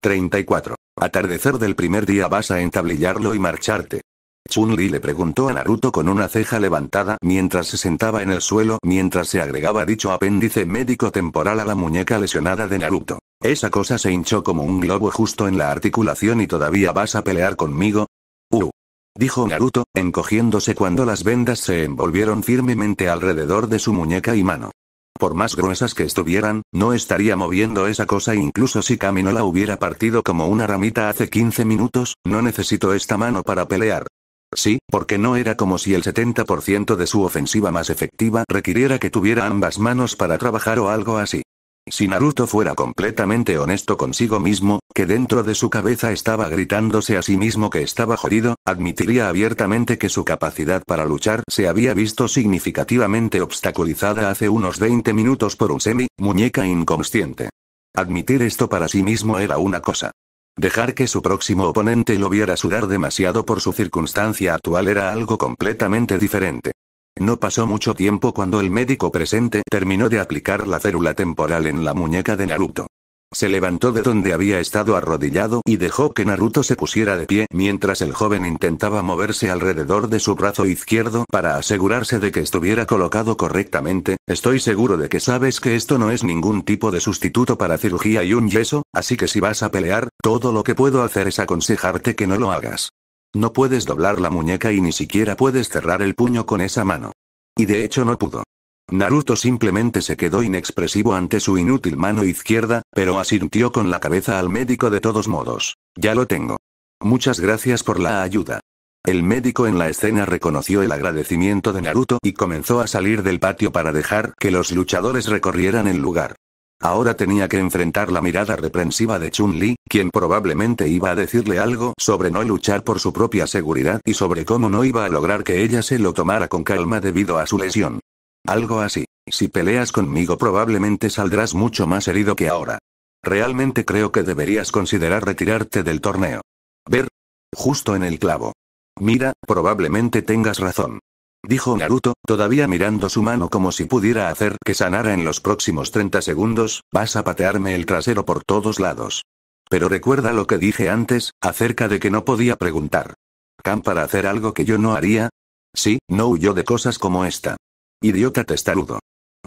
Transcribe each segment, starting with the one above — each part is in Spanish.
34. Atardecer del primer día vas a entablillarlo y marcharte. Chun-Li le preguntó a Naruto con una ceja levantada mientras se sentaba en el suelo mientras se agregaba dicho apéndice médico temporal a la muñeca lesionada de Naruto. Esa cosa se hinchó como un globo justo en la articulación y todavía vas a pelear conmigo. Uh. Dijo Naruto, encogiéndose cuando las vendas se envolvieron firmemente alrededor de su muñeca y mano. Por más gruesas que estuvieran, no estaría moviendo esa cosa incluso si Kami no la hubiera partido como una ramita hace 15 minutos, no necesito esta mano para pelear. Sí, porque no era como si el 70% de su ofensiva más efectiva requiriera que tuviera ambas manos para trabajar o algo así. Si Naruto fuera completamente honesto consigo mismo, que dentro de su cabeza estaba gritándose a sí mismo que estaba jodido, admitiría abiertamente que su capacidad para luchar se había visto significativamente obstaculizada hace unos 20 minutos por un semi, muñeca inconsciente. Admitir esto para sí mismo era una cosa, Dejar que su próximo oponente lo viera sudar demasiado por su circunstancia actual era algo completamente diferente. No pasó mucho tiempo cuando el médico presente terminó de aplicar la célula temporal en la muñeca de Naruto. Se levantó de donde había estado arrodillado y dejó que Naruto se pusiera de pie mientras el joven intentaba moverse alrededor de su brazo izquierdo para asegurarse de que estuviera colocado correctamente. Estoy seguro de que sabes que esto no es ningún tipo de sustituto para cirugía y un yeso, así que si vas a pelear, todo lo que puedo hacer es aconsejarte que no lo hagas. No puedes doblar la muñeca y ni siquiera puedes cerrar el puño con esa mano. Y de hecho no pudo. Naruto simplemente se quedó inexpresivo ante su inútil mano izquierda, pero asintió con la cabeza al médico de todos modos. Ya lo tengo. Muchas gracias por la ayuda. El médico en la escena reconoció el agradecimiento de Naruto y comenzó a salir del patio para dejar que los luchadores recorrieran el lugar. Ahora tenía que enfrentar la mirada reprensiva de Chun-Li, quien probablemente iba a decirle algo sobre no luchar por su propia seguridad y sobre cómo no iba a lograr que ella se lo tomara con calma debido a su lesión. Algo así. Si peleas conmigo probablemente saldrás mucho más herido que ahora. Realmente creo que deberías considerar retirarte del torneo. Ver. Justo en el clavo. Mira, probablemente tengas razón. Dijo Naruto, todavía mirando su mano como si pudiera hacer que sanara en los próximos 30 segundos, vas a patearme el trasero por todos lados. Pero recuerda lo que dije antes, acerca de que no podía preguntar. ¿Can para hacer algo que yo no haría? Sí, no huyó de cosas como esta. Idiota testarudo.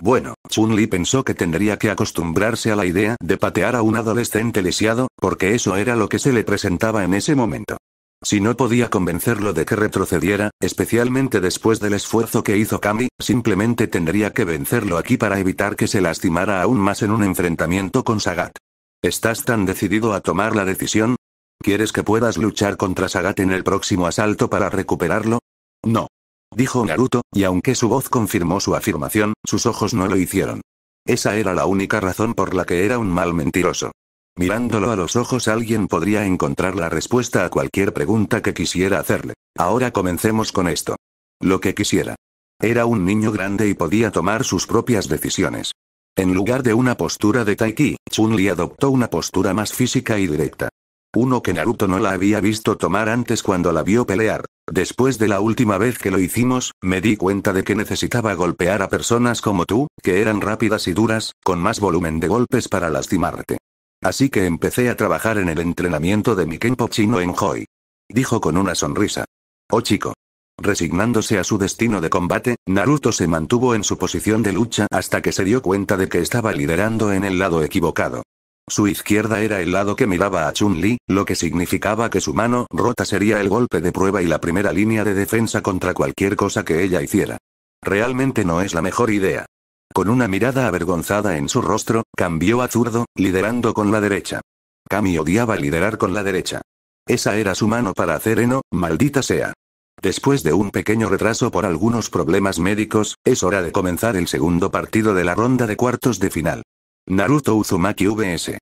Bueno, Chun-Li pensó que tendría que acostumbrarse a la idea de patear a un adolescente lisiado, porque eso era lo que se le presentaba en ese momento. Si no podía convencerlo de que retrocediera, especialmente después del esfuerzo que hizo Kami, simplemente tendría que vencerlo aquí para evitar que se lastimara aún más en un enfrentamiento con Sagat. ¿Estás tan decidido a tomar la decisión? ¿Quieres que puedas luchar contra Sagat en el próximo asalto para recuperarlo? No dijo Naruto, y aunque su voz confirmó su afirmación, sus ojos no lo hicieron. Esa era la única razón por la que era un mal mentiroso. Mirándolo a los ojos alguien podría encontrar la respuesta a cualquier pregunta que quisiera hacerle. Ahora comencemos con esto. Lo que quisiera. Era un niño grande y podía tomar sus propias decisiones. En lugar de una postura de Taiki, Chun-Li adoptó una postura más física y directa. Uno que Naruto no la había visto tomar antes cuando la vio pelear. Después de la última vez que lo hicimos, me di cuenta de que necesitaba golpear a personas como tú, que eran rápidas y duras, con más volumen de golpes para lastimarte. Así que empecé a trabajar en el entrenamiento de mi Kenpo chino en Joy. Dijo con una sonrisa. Oh chico. Resignándose a su destino de combate, Naruto se mantuvo en su posición de lucha hasta que se dio cuenta de que estaba liderando en el lado equivocado. Su izquierda era el lado que miraba a Chun-Li, lo que significaba que su mano rota sería el golpe de prueba y la primera línea de defensa contra cualquier cosa que ella hiciera. Realmente no es la mejor idea. Con una mirada avergonzada en su rostro, cambió a zurdo, liderando con la derecha. Kami odiaba liderar con la derecha. Esa era su mano para hacer eno, maldita sea. Después de un pequeño retraso por algunos problemas médicos, es hora de comenzar el segundo partido de la ronda de cuartos de final. Naruto Uzumaki vs.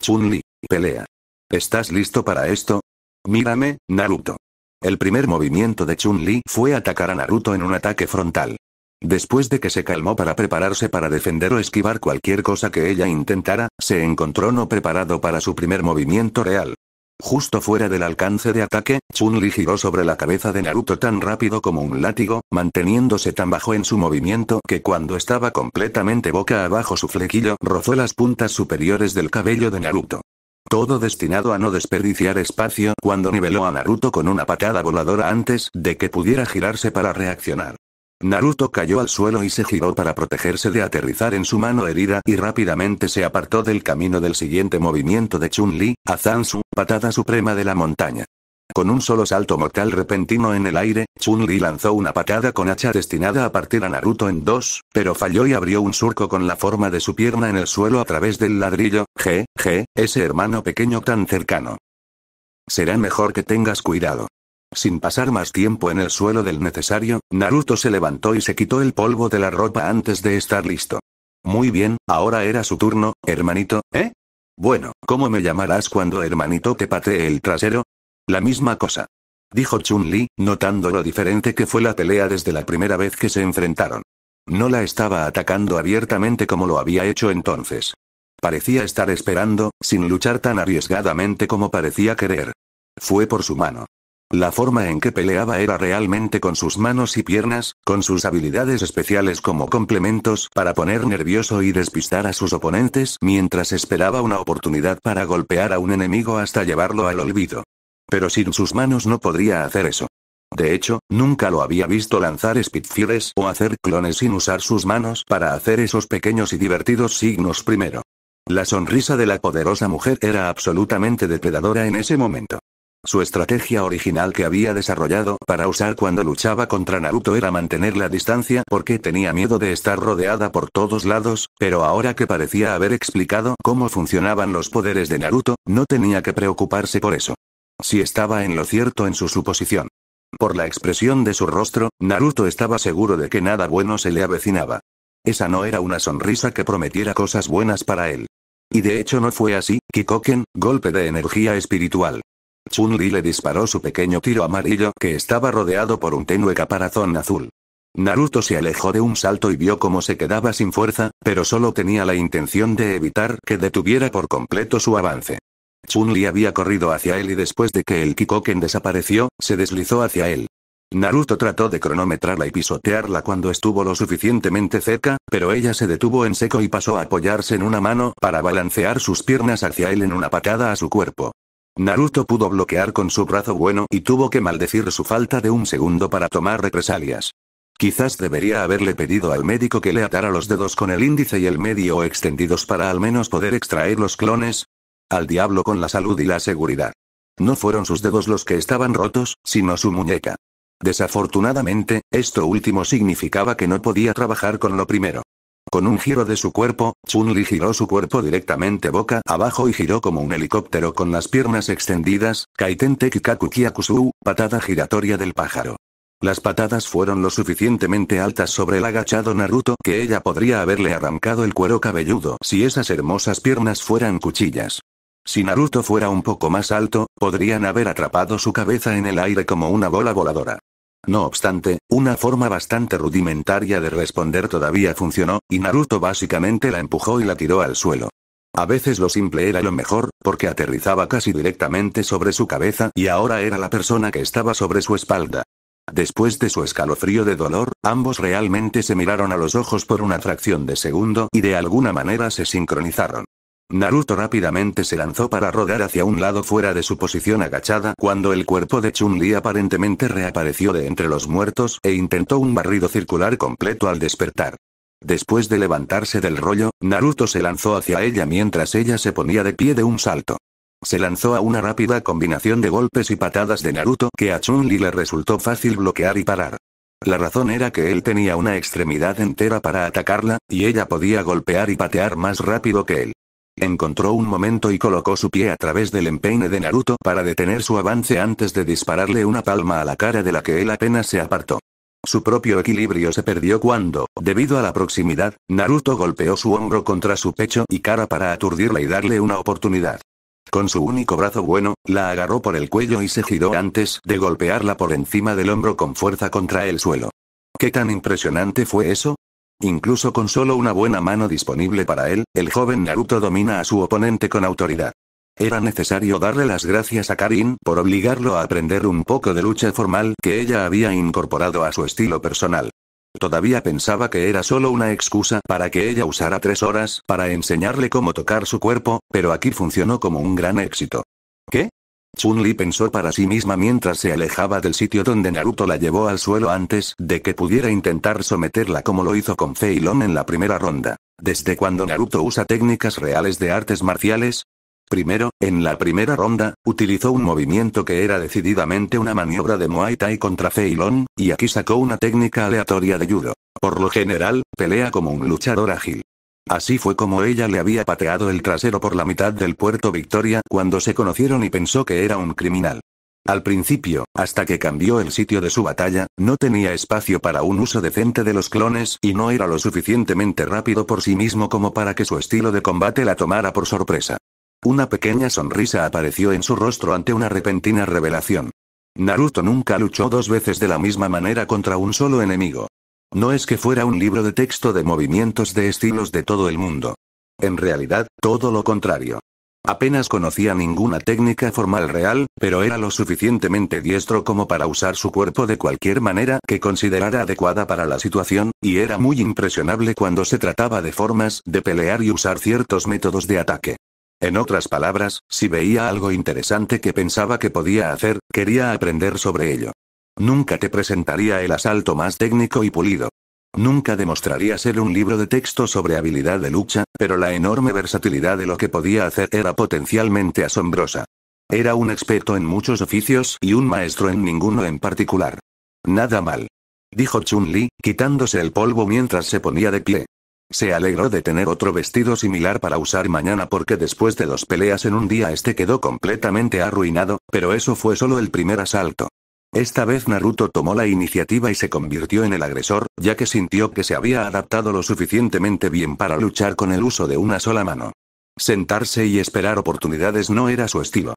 Chun-Li. Pelea. ¿Estás listo para esto? Mírame, Naruto. El primer movimiento de Chun-Li fue atacar a Naruto en un ataque frontal. Después de que se calmó para prepararse para defender o esquivar cualquier cosa que ella intentara, se encontró no preparado para su primer movimiento real. Justo fuera del alcance de ataque, Chun-Li giró sobre la cabeza de Naruto tan rápido como un látigo, manteniéndose tan bajo en su movimiento que cuando estaba completamente boca abajo su flequillo rozó las puntas superiores del cabello de Naruto. Todo destinado a no desperdiciar espacio cuando niveló a Naruto con una patada voladora antes de que pudiera girarse para reaccionar. Naruto cayó al suelo y se giró para protegerse de aterrizar en su mano herida y rápidamente se apartó del camino del siguiente movimiento de Chun-Li, a Zansu, patada suprema de la montaña. Con un solo salto mortal repentino en el aire, Chun-Li lanzó una patada con hacha destinada a partir a Naruto en dos, pero falló y abrió un surco con la forma de su pierna en el suelo a través del ladrillo, G, G, ese hermano pequeño tan cercano. Será mejor que tengas cuidado. Sin pasar más tiempo en el suelo del necesario, Naruto se levantó y se quitó el polvo de la ropa antes de estar listo. Muy bien, ahora era su turno, hermanito, ¿eh? Bueno, ¿cómo me llamarás cuando hermanito te patee el trasero? La misma cosa. Dijo Chun-Li, notando lo diferente que fue la pelea desde la primera vez que se enfrentaron. No la estaba atacando abiertamente como lo había hecho entonces. Parecía estar esperando, sin luchar tan arriesgadamente como parecía querer. Fue por su mano. La forma en que peleaba era realmente con sus manos y piernas, con sus habilidades especiales como complementos para poner nervioso y despistar a sus oponentes mientras esperaba una oportunidad para golpear a un enemigo hasta llevarlo al olvido. Pero sin sus manos no podría hacer eso. De hecho, nunca lo había visto lanzar Spitfires o hacer clones sin usar sus manos para hacer esos pequeños y divertidos signos primero. La sonrisa de la poderosa mujer era absolutamente depredadora en ese momento. Su estrategia original que había desarrollado para usar cuando luchaba contra Naruto era mantener la distancia porque tenía miedo de estar rodeada por todos lados, pero ahora que parecía haber explicado cómo funcionaban los poderes de Naruto, no tenía que preocuparse por eso. Si estaba en lo cierto en su suposición. Por la expresión de su rostro, Naruto estaba seguro de que nada bueno se le avecinaba. Esa no era una sonrisa que prometiera cosas buenas para él. Y de hecho no fue así, Kikoken, golpe de energía espiritual. Chun-Li le disparó su pequeño tiro amarillo que estaba rodeado por un tenue caparazón azul. Naruto se alejó de un salto y vio cómo se quedaba sin fuerza, pero solo tenía la intención de evitar que detuviera por completo su avance. Chun-Li había corrido hacia él y después de que el Kikoken desapareció, se deslizó hacia él. Naruto trató de cronometrarla y pisotearla cuando estuvo lo suficientemente cerca, pero ella se detuvo en seco y pasó a apoyarse en una mano para balancear sus piernas hacia él en una patada a su cuerpo. Naruto pudo bloquear con su brazo bueno y tuvo que maldecir su falta de un segundo para tomar represalias. Quizás debería haberle pedido al médico que le atara los dedos con el índice y el medio extendidos para al menos poder extraer los clones. Al diablo con la salud y la seguridad. No fueron sus dedos los que estaban rotos, sino su muñeca. Desafortunadamente, esto último significaba que no podía trabajar con lo primero. Con un giro de su cuerpo, Chun-Li giró su cuerpo directamente boca abajo y giró como un helicóptero con las piernas extendidas, Kaiten Tekikakukiakusu, patada giratoria del pájaro. Las patadas fueron lo suficientemente altas sobre el agachado Naruto que ella podría haberle arrancado el cuero cabelludo si esas hermosas piernas fueran cuchillas. Si Naruto fuera un poco más alto, podrían haber atrapado su cabeza en el aire como una bola voladora. No obstante, una forma bastante rudimentaria de responder todavía funcionó, y Naruto básicamente la empujó y la tiró al suelo. A veces lo simple era lo mejor, porque aterrizaba casi directamente sobre su cabeza y ahora era la persona que estaba sobre su espalda. Después de su escalofrío de dolor, ambos realmente se miraron a los ojos por una fracción de segundo y de alguna manera se sincronizaron. Naruto rápidamente se lanzó para rodar hacia un lado fuera de su posición agachada cuando el cuerpo de Chun-Li aparentemente reapareció de entre los muertos e intentó un barrido circular completo al despertar. Después de levantarse del rollo, Naruto se lanzó hacia ella mientras ella se ponía de pie de un salto. Se lanzó a una rápida combinación de golpes y patadas de Naruto que a Chun-Li le resultó fácil bloquear y parar. La razón era que él tenía una extremidad entera para atacarla, y ella podía golpear y patear más rápido que él. Encontró un momento y colocó su pie a través del empeine de Naruto para detener su avance antes de dispararle una palma a la cara de la que él apenas se apartó. Su propio equilibrio se perdió cuando, debido a la proximidad, Naruto golpeó su hombro contra su pecho y cara para aturdirla y darle una oportunidad. Con su único brazo bueno, la agarró por el cuello y se giró antes de golpearla por encima del hombro con fuerza contra el suelo. ¿Qué tan impresionante fue eso? Incluso con solo una buena mano disponible para él, el joven Naruto domina a su oponente con autoridad. Era necesario darle las gracias a Karin por obligarlo a aprender un poco de lucha formal que ella había incorporado a su estilo personal. Todavía pensaba que era solo una excusa para que ella usara tres horas para enseñarle cómo tocar su cuerpo, pero aquí funcionó como un gran éxito. ¿Qué? Chun-Li pensó para sí misma mientras se alejaba del sitio donde Naruto la llevó al suelo antes de que pudiera intentar someterla como lo hizo con Feilon en la primera ronda. ¿Desde cuando Naruto usa técnicas reales de artes marciales? Primero, en la primera ronda, utilizó un movimiento que era decididamente una maniobra de Muay Thai contra Feilon, y aquí sacó una técnica aleatoria de judo. Por lo general, pelea como un luchador ágil. Así fue como ella le había pateado el trasero por la mitad del puerto Victoria cuando se conocieron y pensó que era un criminal. Al principio, hasta que cambió el sitio de su batalla, no tenía espacio para un uso decente de los clones y no era lo suficientemente rápido por sí mismo como para que su estilo de combate la tomara por sorpresa. Una pequeña sonrisa apareció en su rostro ante una repentina revelación. Naruto nunca luchó dos veces de la misma manera contra un solo enemigo. No es que fuera un libro de texto de movimientos de estilos de todo el mundo. En realidad, todo lo contrario. Apenas conocía ninguna técnica formal real, pero era lo suficientemente diestro como para usar su cuerpo de cualquier manera que considerara adecuada para la situación, y era muy impresionable cuando se trataba de formas de pelear y usar ciertos métodos de ataque. En otras palabras, si veía algo interesante que pensaba que podía hacer, quería aprender sobre ello. Nunca te presentaría el asalto más técnico y pulido. Nunca demostraría ser un libro de texto sobre habilidad de lucha, pero la enorme versatilidad de lo que podía hacer era potencialmente asombrosa. Era un experto en muchos oficios y un maestro en ninguno en particular. Nada mal. Dijo Chun-Li, quitándose el polvo mientras se ponía de pie. Se alegró de tener otro vestido similar para usar mañana porque después de dos peleas en un día este quedó completamente arruinado, pero eso fue solo el primer asalto. Esta vez Naruto tomó la iniciativa y se convirtió en el agresor, ya que sintió que se había adaptado lo suficientemente bien para luchar con el uso de una sola mano. Sentarse y esperar oportunidades no era su estilo.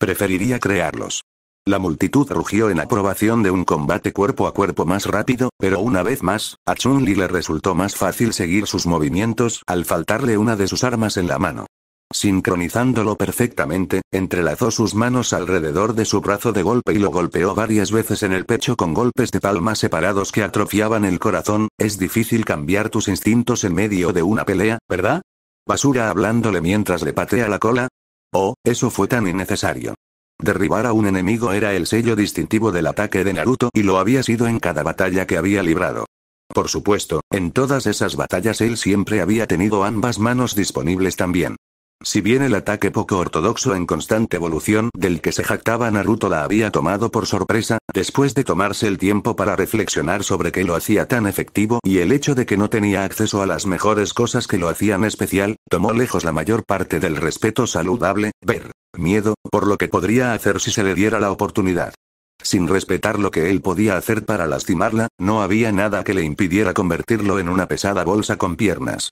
Preferiría crearlos. La multitud rugió en aprobación de un combate cuerpo a cuerpo más rápido, pero una vez más, a Chun-Li le resultó más fácil seguir sus movimientos al faltarle una de sus armas en la mano. Sincronizándolo perfectamente, entrelazó sus manos alrededor de su brazo de golpe y lo golpeó varias veces en el pecho con golpes de palma separados que atrofiaban el corazón, es difícil cambiar tus instintos en medio de una pelea, ¿verdad? Basura hablándole mientras le patea la cola. Oh, eso fue tan innecesario. Derribar a un enemigo era el sello distintivo del ataque de Naruto y lo había sido en cada batalla que había librado. Por supuesto, en todas esas batallas él siempre había tenido ambas manos disponibles también. Si bien el ataque poco ortodoxo en constante evolución del que se jactaba Naruto la había tomado por sorpresa, después de tomarse el tiempo para reflexionar sobre qué lo hacía tan efectivo y el hecho de que no tenía acceso a las mejores cosas que lo hacían especial, tomó lejos la mayor parte del respeto saludable, ver, miedo, por lo que podría hacer si se le diera la oportunidad. Sin respetar lo que él podía hacer para lastimarla, no había nada que le impidiera convertirlo en una pesada bolsa con piernas.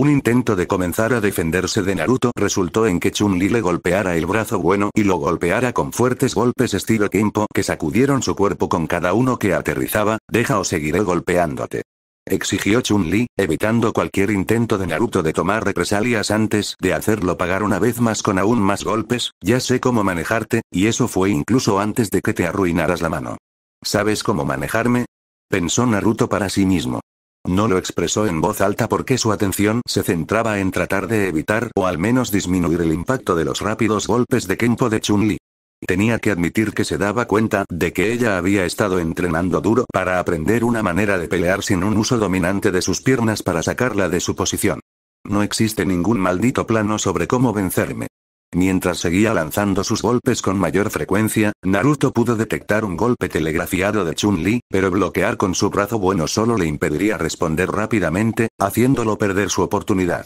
Un intento de comenzar a defenderse de Naruto resultó en que Chun-Li le golpeara el brazo bueno y lo golpeara con fuertes golpes estilo Kimpo que sacudieron su cuerpo con cada uno que aterrizaba, deja o seguiré golpeándote. Exigió Chun-Li, evitando cualquier intento de Naruto de tomar represalias antes de hacerlo pagar una vez más con aún más golpes, ya sé cómo manejarte, y eso fue incluso antes de que te arruinaras la mano. ¿Sabes cómo manejarme? Pensó Naruto para sí mismo. No lo expresó en voz alta porque su atención se centraba en tratar de evitar o al menos disminuir el impacto de los rápidos golpes de Kenpo de Chun-Li. Tenía que admitir que se daba cuenta de que ella había estado entrenando duro para aprender una manera de pelear sin un uso dominante de sus piernas para sacarla de su posición. No existe ningún maldito plano sobre cómo vencerme. Mientras seguía lanzando sus golpes con mayor frecuencia, Naruto pudo detectar un golpe telegrafiado de Chun-Li, pero bloquear con su brazo bueno solo le impediría responder rápidamente, haciéndolo perder su oportunidad.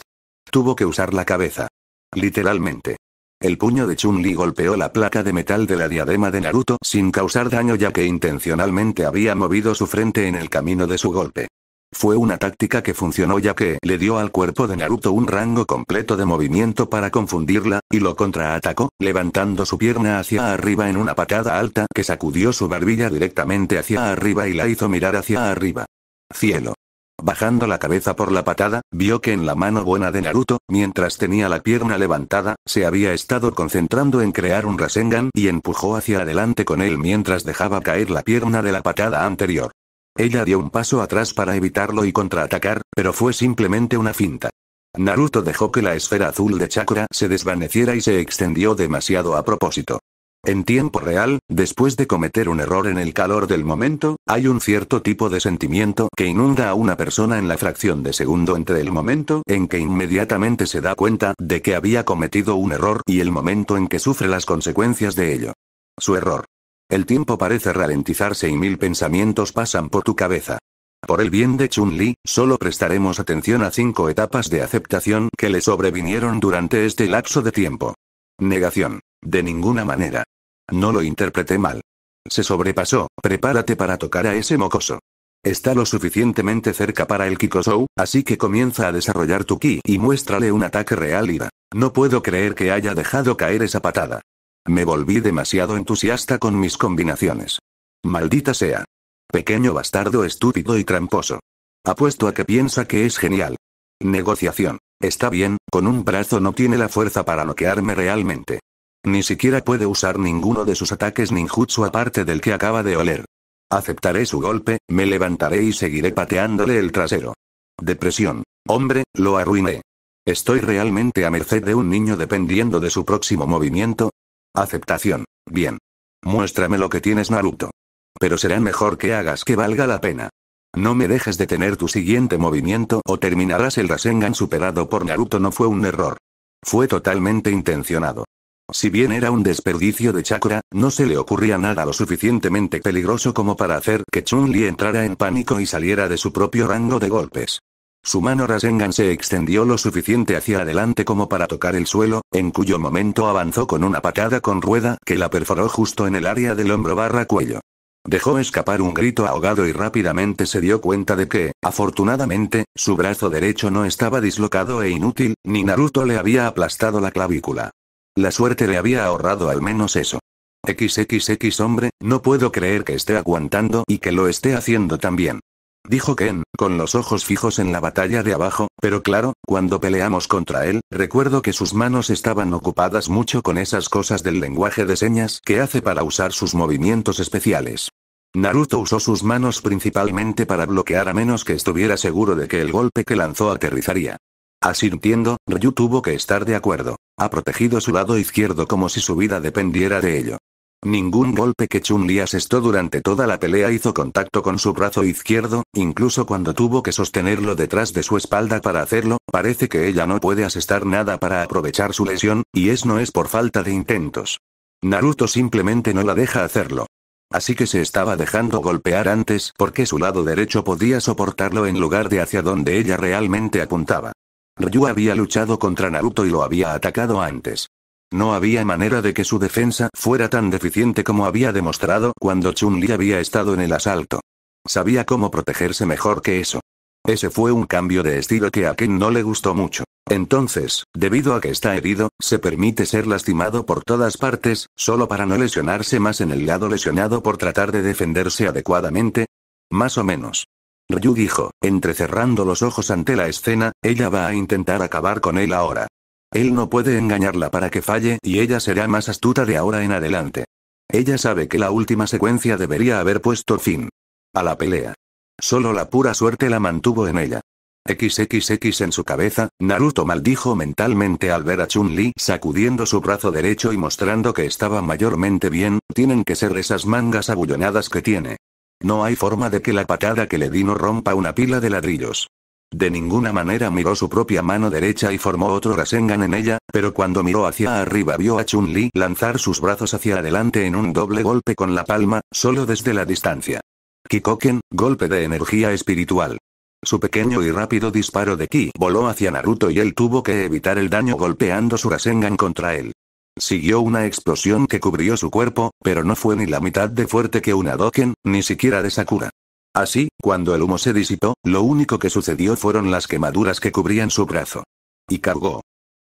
Tuvo que usar la cabeza. Literalmente. El puño de Chun-Li golpeó la placa de metal de la diadema de Naruto sin causar daño ya que intencionalmente había movido su frente en el camino de su golpe. Fue una táctica que funcionó ya que le dio al cuerpo de Naruto un rango completo de movimiento para confundirla, y lo contraatacó, levantando su pierna hacia arriba en una patada alta que sacudió su barbilla directamente hacia arriba y la hizo mirar hacia arriba. Cielo. Bajando la cabeza por la patada, vio que en la mano buena de Naruto, mientras tenía la pierna levantada, se había estado concentrando en crear un Rasengan y empujó hacia adelante con él mientras dejaba caer la pierna de la patada anterior. Ella dio un paso atrás para evitarlo y contraatacar, pero fue simplemente una finta. Naruto dejó que la esfera azul de chakra se desvaneciera y se extendió demasiado a propósito. En tiempo real, después de cometer un error en el calor del momento, hay un cierto tipo de sentimiento que inunda a una persona en la fracción de segundo entre el momento en que inmediatamente se da cuenta de que había cometido un error y el momento en que sufre las consecuencias de ello. Su error. El tiempo parece ralentizarse y mil pensamientos pasan por tu cabeza. Por el bien de Chun-Li, solo prestaremos atención a cinco etapas de aceptación que le sobrevinieron durante este lapso de tiempo. Negación. De ninguna manera. No lo interpreté mal. Se sobrepasó, prepárate para tocar a ese mocoso. Está lo suficientemente cerca para el Kikosou, así que comienza a desarrollar tu ki y muéstrale un ataque real ira. No puedo creer que haya dejado caer esa patada. Me volví demasiado entusiasta con mis combinaciones. Maldita sea. Pequeño bastardo estúpido y tramposo. Apuesto a que piensa que es genial. Negociación. Está bien, con un brazo no tiene la fuerza para noquearme realmente. Ni siquiera puede usar ninguno de sus ataques ninjutsu aparte del que acaba de oler. Aceptaré su golpe, me levantaré y seguiré pateándole el trasero. Depresión. Hombre, lo arruiné. Estoy realmente a merced de un niño dependiendo de su próximo movimiento, Aceptación. Bien. Muéstrame lo que tienes, Naruto. Pero será mejor que hagas que valga la pena. No me dejes de tener tu siguiente movimiento o terminarás el Rasengan superado por Naruto no fue un error. Fue totalmente intencionado. Si bien era un desperdicio de chakra, no se le ocurría nada lo suficientemente peligroso como para hacer que Chun-Li entrara en pánico y saliera de su propio rango de golpes. Su mano Rasengan se extendió lo suficiente hacia adelante como para tocar el suelo, en cuyo momento avanzó con una patada con rueda que la perforó justo en el área del hombro barra cuello. Dejó escapar un grito ahogado y rápidamente se dio cuenta de que, afortunadamente, su brazo derecho no estaba dislocado e inútil, ni Naruto le había aplastado la clavícula. La suerte le había ahorrado al menos eso. XXX hombre, no puedo creer que esté aguantando y que lo esté haciendo tan bien dijo Ken, con los ojos fijos en la batalla de abajo, pero claro, cuando peleamos contra él, recuerdo que sus manos estaban ocupadas mucho con esas cosas del lenguaje de señas que hace para usar sus movimientos especiales. Naruto usó sus manos principalmente para bloquear a menos que estuviera seguro de que el golpe que lanzó aterrizaría. Asintiendo, Ryu tuvo que estar de acuerdo. Ha protegido su lado izquierdo como si su vida dependiera de ello. Ningún golpe que Chun-Li asestó durante toda la pelea hizo contacto con su brazo izquierdo, incluso cuando tuvo que sostenerlo detrás de su espalda para hacerlo, parece que ella no puede asestar nada para aprovechar su lesión, y es no es por falta de intentos. Naruto simplemente no la deja hacerlo. Así que se estaba dejando golpear antes porque su lado derecho podía soportarlo en lugar de hacia donde ella realmente apuntaba. Ryu había luchado contra Naruto y lo había atacado antes. No había manera de que su defensa fuera tan deficiente como había demostrado cuando Chun-Li había estado en el asalto. Sabía cómo protegerse mejor que eso. Ese fue un cambio de estilo que a Ken no le gustó mucho. Entonces, debido a que está herido, se permite ser lastimado por todas partes, solo para no lesionarse más en el lado lesionado por tratar de defenderse adecuadamente. Más o menos. Ryu dijo, entrecerrando los ojos ante la escena, ella va a intentar acabar con él ahora. Él no puede engañarla para que falle y ella será más astuta de ahora en adelante. Ella sabe que la última secuencia debería haber puesto fin a la pelea. Solo la pura suerte la mantuvo en ella. XXX en su cabeza, Naruto maldijo mentalmente al ver a Chun-Li sacudiendo su brazo derecho y mostrando que estaba mayormente bien, tienen que ser esas mangas abullonadas que tiene. No hay forma de que la patada que le di no rompa una pila de ladrillos. De ninguna manera miró su propia mano derecha y formó otro Rasengan en ella, pero cuando miró hacia arriba vio a Chun-Li lanzar sus brazos hacia adelante en un doble golpe con la palma, solo desde la distancia. Kikoken, golpe de energía espiritual. Su pequeño y rápido disparo de ki voló hacia Naruto y él tuvo que evitar el daño golpeando su Rasengan contra él. Siguió una explosión que cubrió su cuerpo, pero no fue ni la mitad de fuerte que una Doken, ni siquiera de Sakura. Así, cuando el humo se disipó, lo único que sucedió fueron las quemaduras que cubrían su brazo. Y cargó.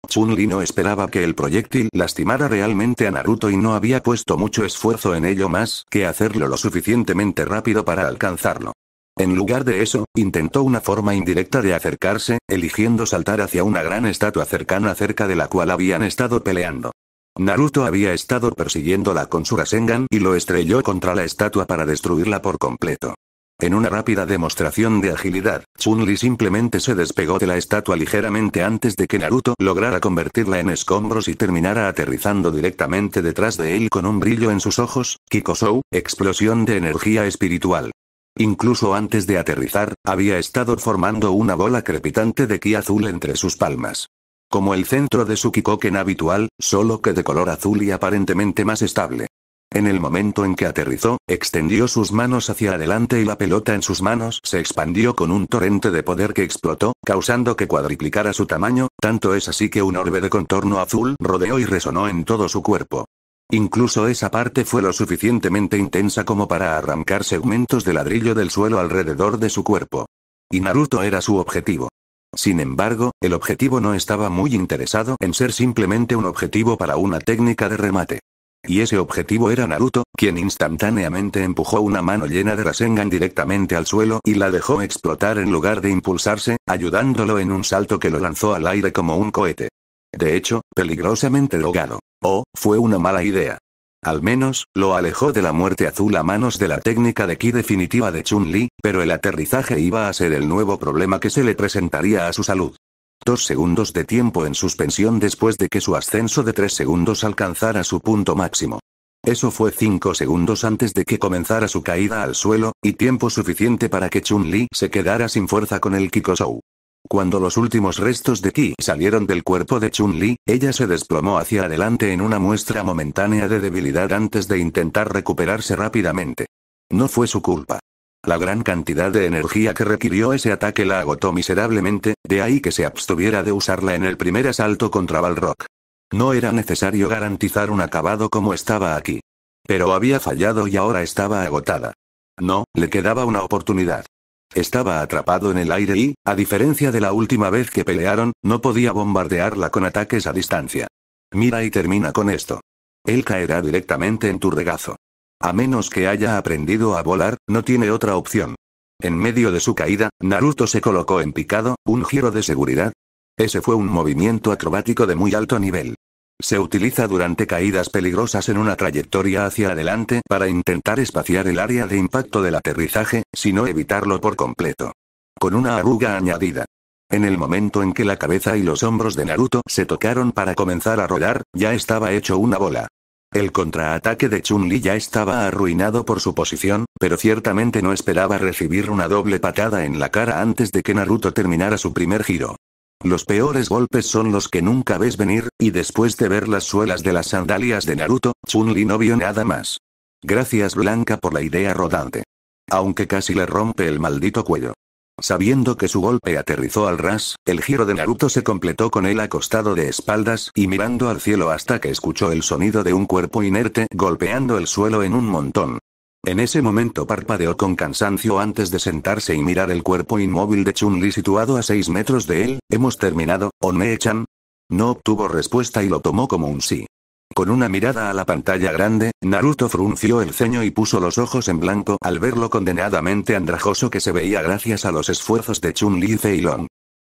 Chun-Li no esperaba que el proyectil lastimara realmente a Naruto y no había puesto mucho esfuerzo en ello más que hacerlo lo suficientemente rápido para alcanzarlo. En lugar de eso, intentó una forma indirecta de acercarse, eligiendo saltar hacia una gran estatua cercana cerca de la cual habían estado peleando. Naruto había estado persiguiéndola con su Rasengan y lo estrelló contra la estatua para destruirla por completo. En una rápida demostración de agilidad, Chun-Li simplemente se despegó de la estatua ligeramente antes de que Naruto lograra convertirla en escombros y terminara aterrizando directamente detrás de él con un brillo en sus ojos, Kikosou, explosión de energía espiritual. Incluso antes de aterrizar, había estado formando una bola crepitante de ki azul entre sus palmas. Como el centro de su Kikoken habitual, solo que de color azul y aparentemente más estable. En el momento en que aterrizó, extendió sus manos hacia adelante y la pelota en sus manos se expandió con un torrente de poder que explotó, causando que cuadriplicara su tamaño, tanto es así que un orbe de contorno azul rodeó y resonó en todo su cuerpo. Incluso esa parte fue lo suficientemente intensa como para arrancar segmentos de ladrillo del suelo alrededor de su cuerpo. Y Naruto era su objetivo. Sin embargo, el objetivo no estaba muy interesado en ser simplemente un objetivo para una técnica de remate. Y ese objetivo era Naruto, quien instantáneamente empujó una mano llena de Rasengan directamente al suelo y la dejó explotar en lugar de impulsarse, ayudándolo en un salto que lo lanzó al aire como un cohete. De hecho, peligrosamente drogado. Oh, fue una mala idea. Al menos, lo alejó de la muerte azul a manos de la técnica de ki definitiva de Chun-Li, pero el aterrizaje iba a ser el nuevo problema que se le presentaría a su salud. Dos segundos de tiempo en suspensión después de que su ascenso de tres segundos alcanzara su punto máximo. Eso fue cinco segundos antes de que comenzara su caída al suelo, y tiempo suficiente para que Chun-Li se quedara sin fuerza con el Kikosou. Cuando los últimos restos de Ki salieron del cuerpo de Chun-Li, ella se desplomó hacia adelante en una muestra momentánea de debilidad antes de intentar recuperarse rápidamente. No fue su culpa. La gran cantidad de energía que requirió ese ataque la agotó miserablemente, de ahí que se abstuviera de usarla en el primer asalto contra Balrock. No era necesario garantizar un acabado como estaba aquí. Pero había fallado y ahora estaba agotada. No, le quedaba una oportunidad. Estaba atrapado en el aire y, a diferencia de la última vez que pelearon, no podía bombardearla con ataques a distancia. Mira y termina con esto. Él caerá directamente en tu regazo. A menos que haya aprendido a volar, no tiene otra opción. En medio de su caída, Naruto se colocó en picado, un giro de seguridad. Ese fue un movimiento acrobático de muy alto nivel. Se utiliza durante caídas peligrosas en una trayectoria hacia adelante para intentar espaciar el área de impacto del aterrizaje, si no evitarlo por completo. Con una arruga añadida. En el momento en que la cabeza y los hombros de Naruto se tocaron para comenzar a rodar, ya estaba hecho una bola. El contraataque de Chun-Li ya estaba arruinado por su posición, pero ciertamente no esperaba recibir una doble patada en la cara antes de que Naruto terminara su primer giro. Los peores golpes son los que nunca ves venir, y después de ver las suelas de las sandalias de Naruto, Chun-Li no vio nada más. Gracias Blanca por la idea rodante. Aunque casi le rompe el maldito cuello. Sabiendo que su golpe aterrizó al ras, el giro de Naruto se completó con él acostado de espaldas y mirando al cielo hasta que escuchó el sonido de un cuerpo inerte golpeando el suelo en un montón. En ese momento parpadeó con cansancio antes de sentarse y mirar el cuerpo inmóvil de Chun-Li situado a seis metros de él. ¿Hemos terminado, o me echan No obtuvo respuesta y lo tomó como un sí. Con una mirada a la pantalla grande, Naruto frunció el ceño y puso los ojos en blanco al ver lo condenadamente andrajoso que se veía gracias a los esfuerzos de Chun-Li y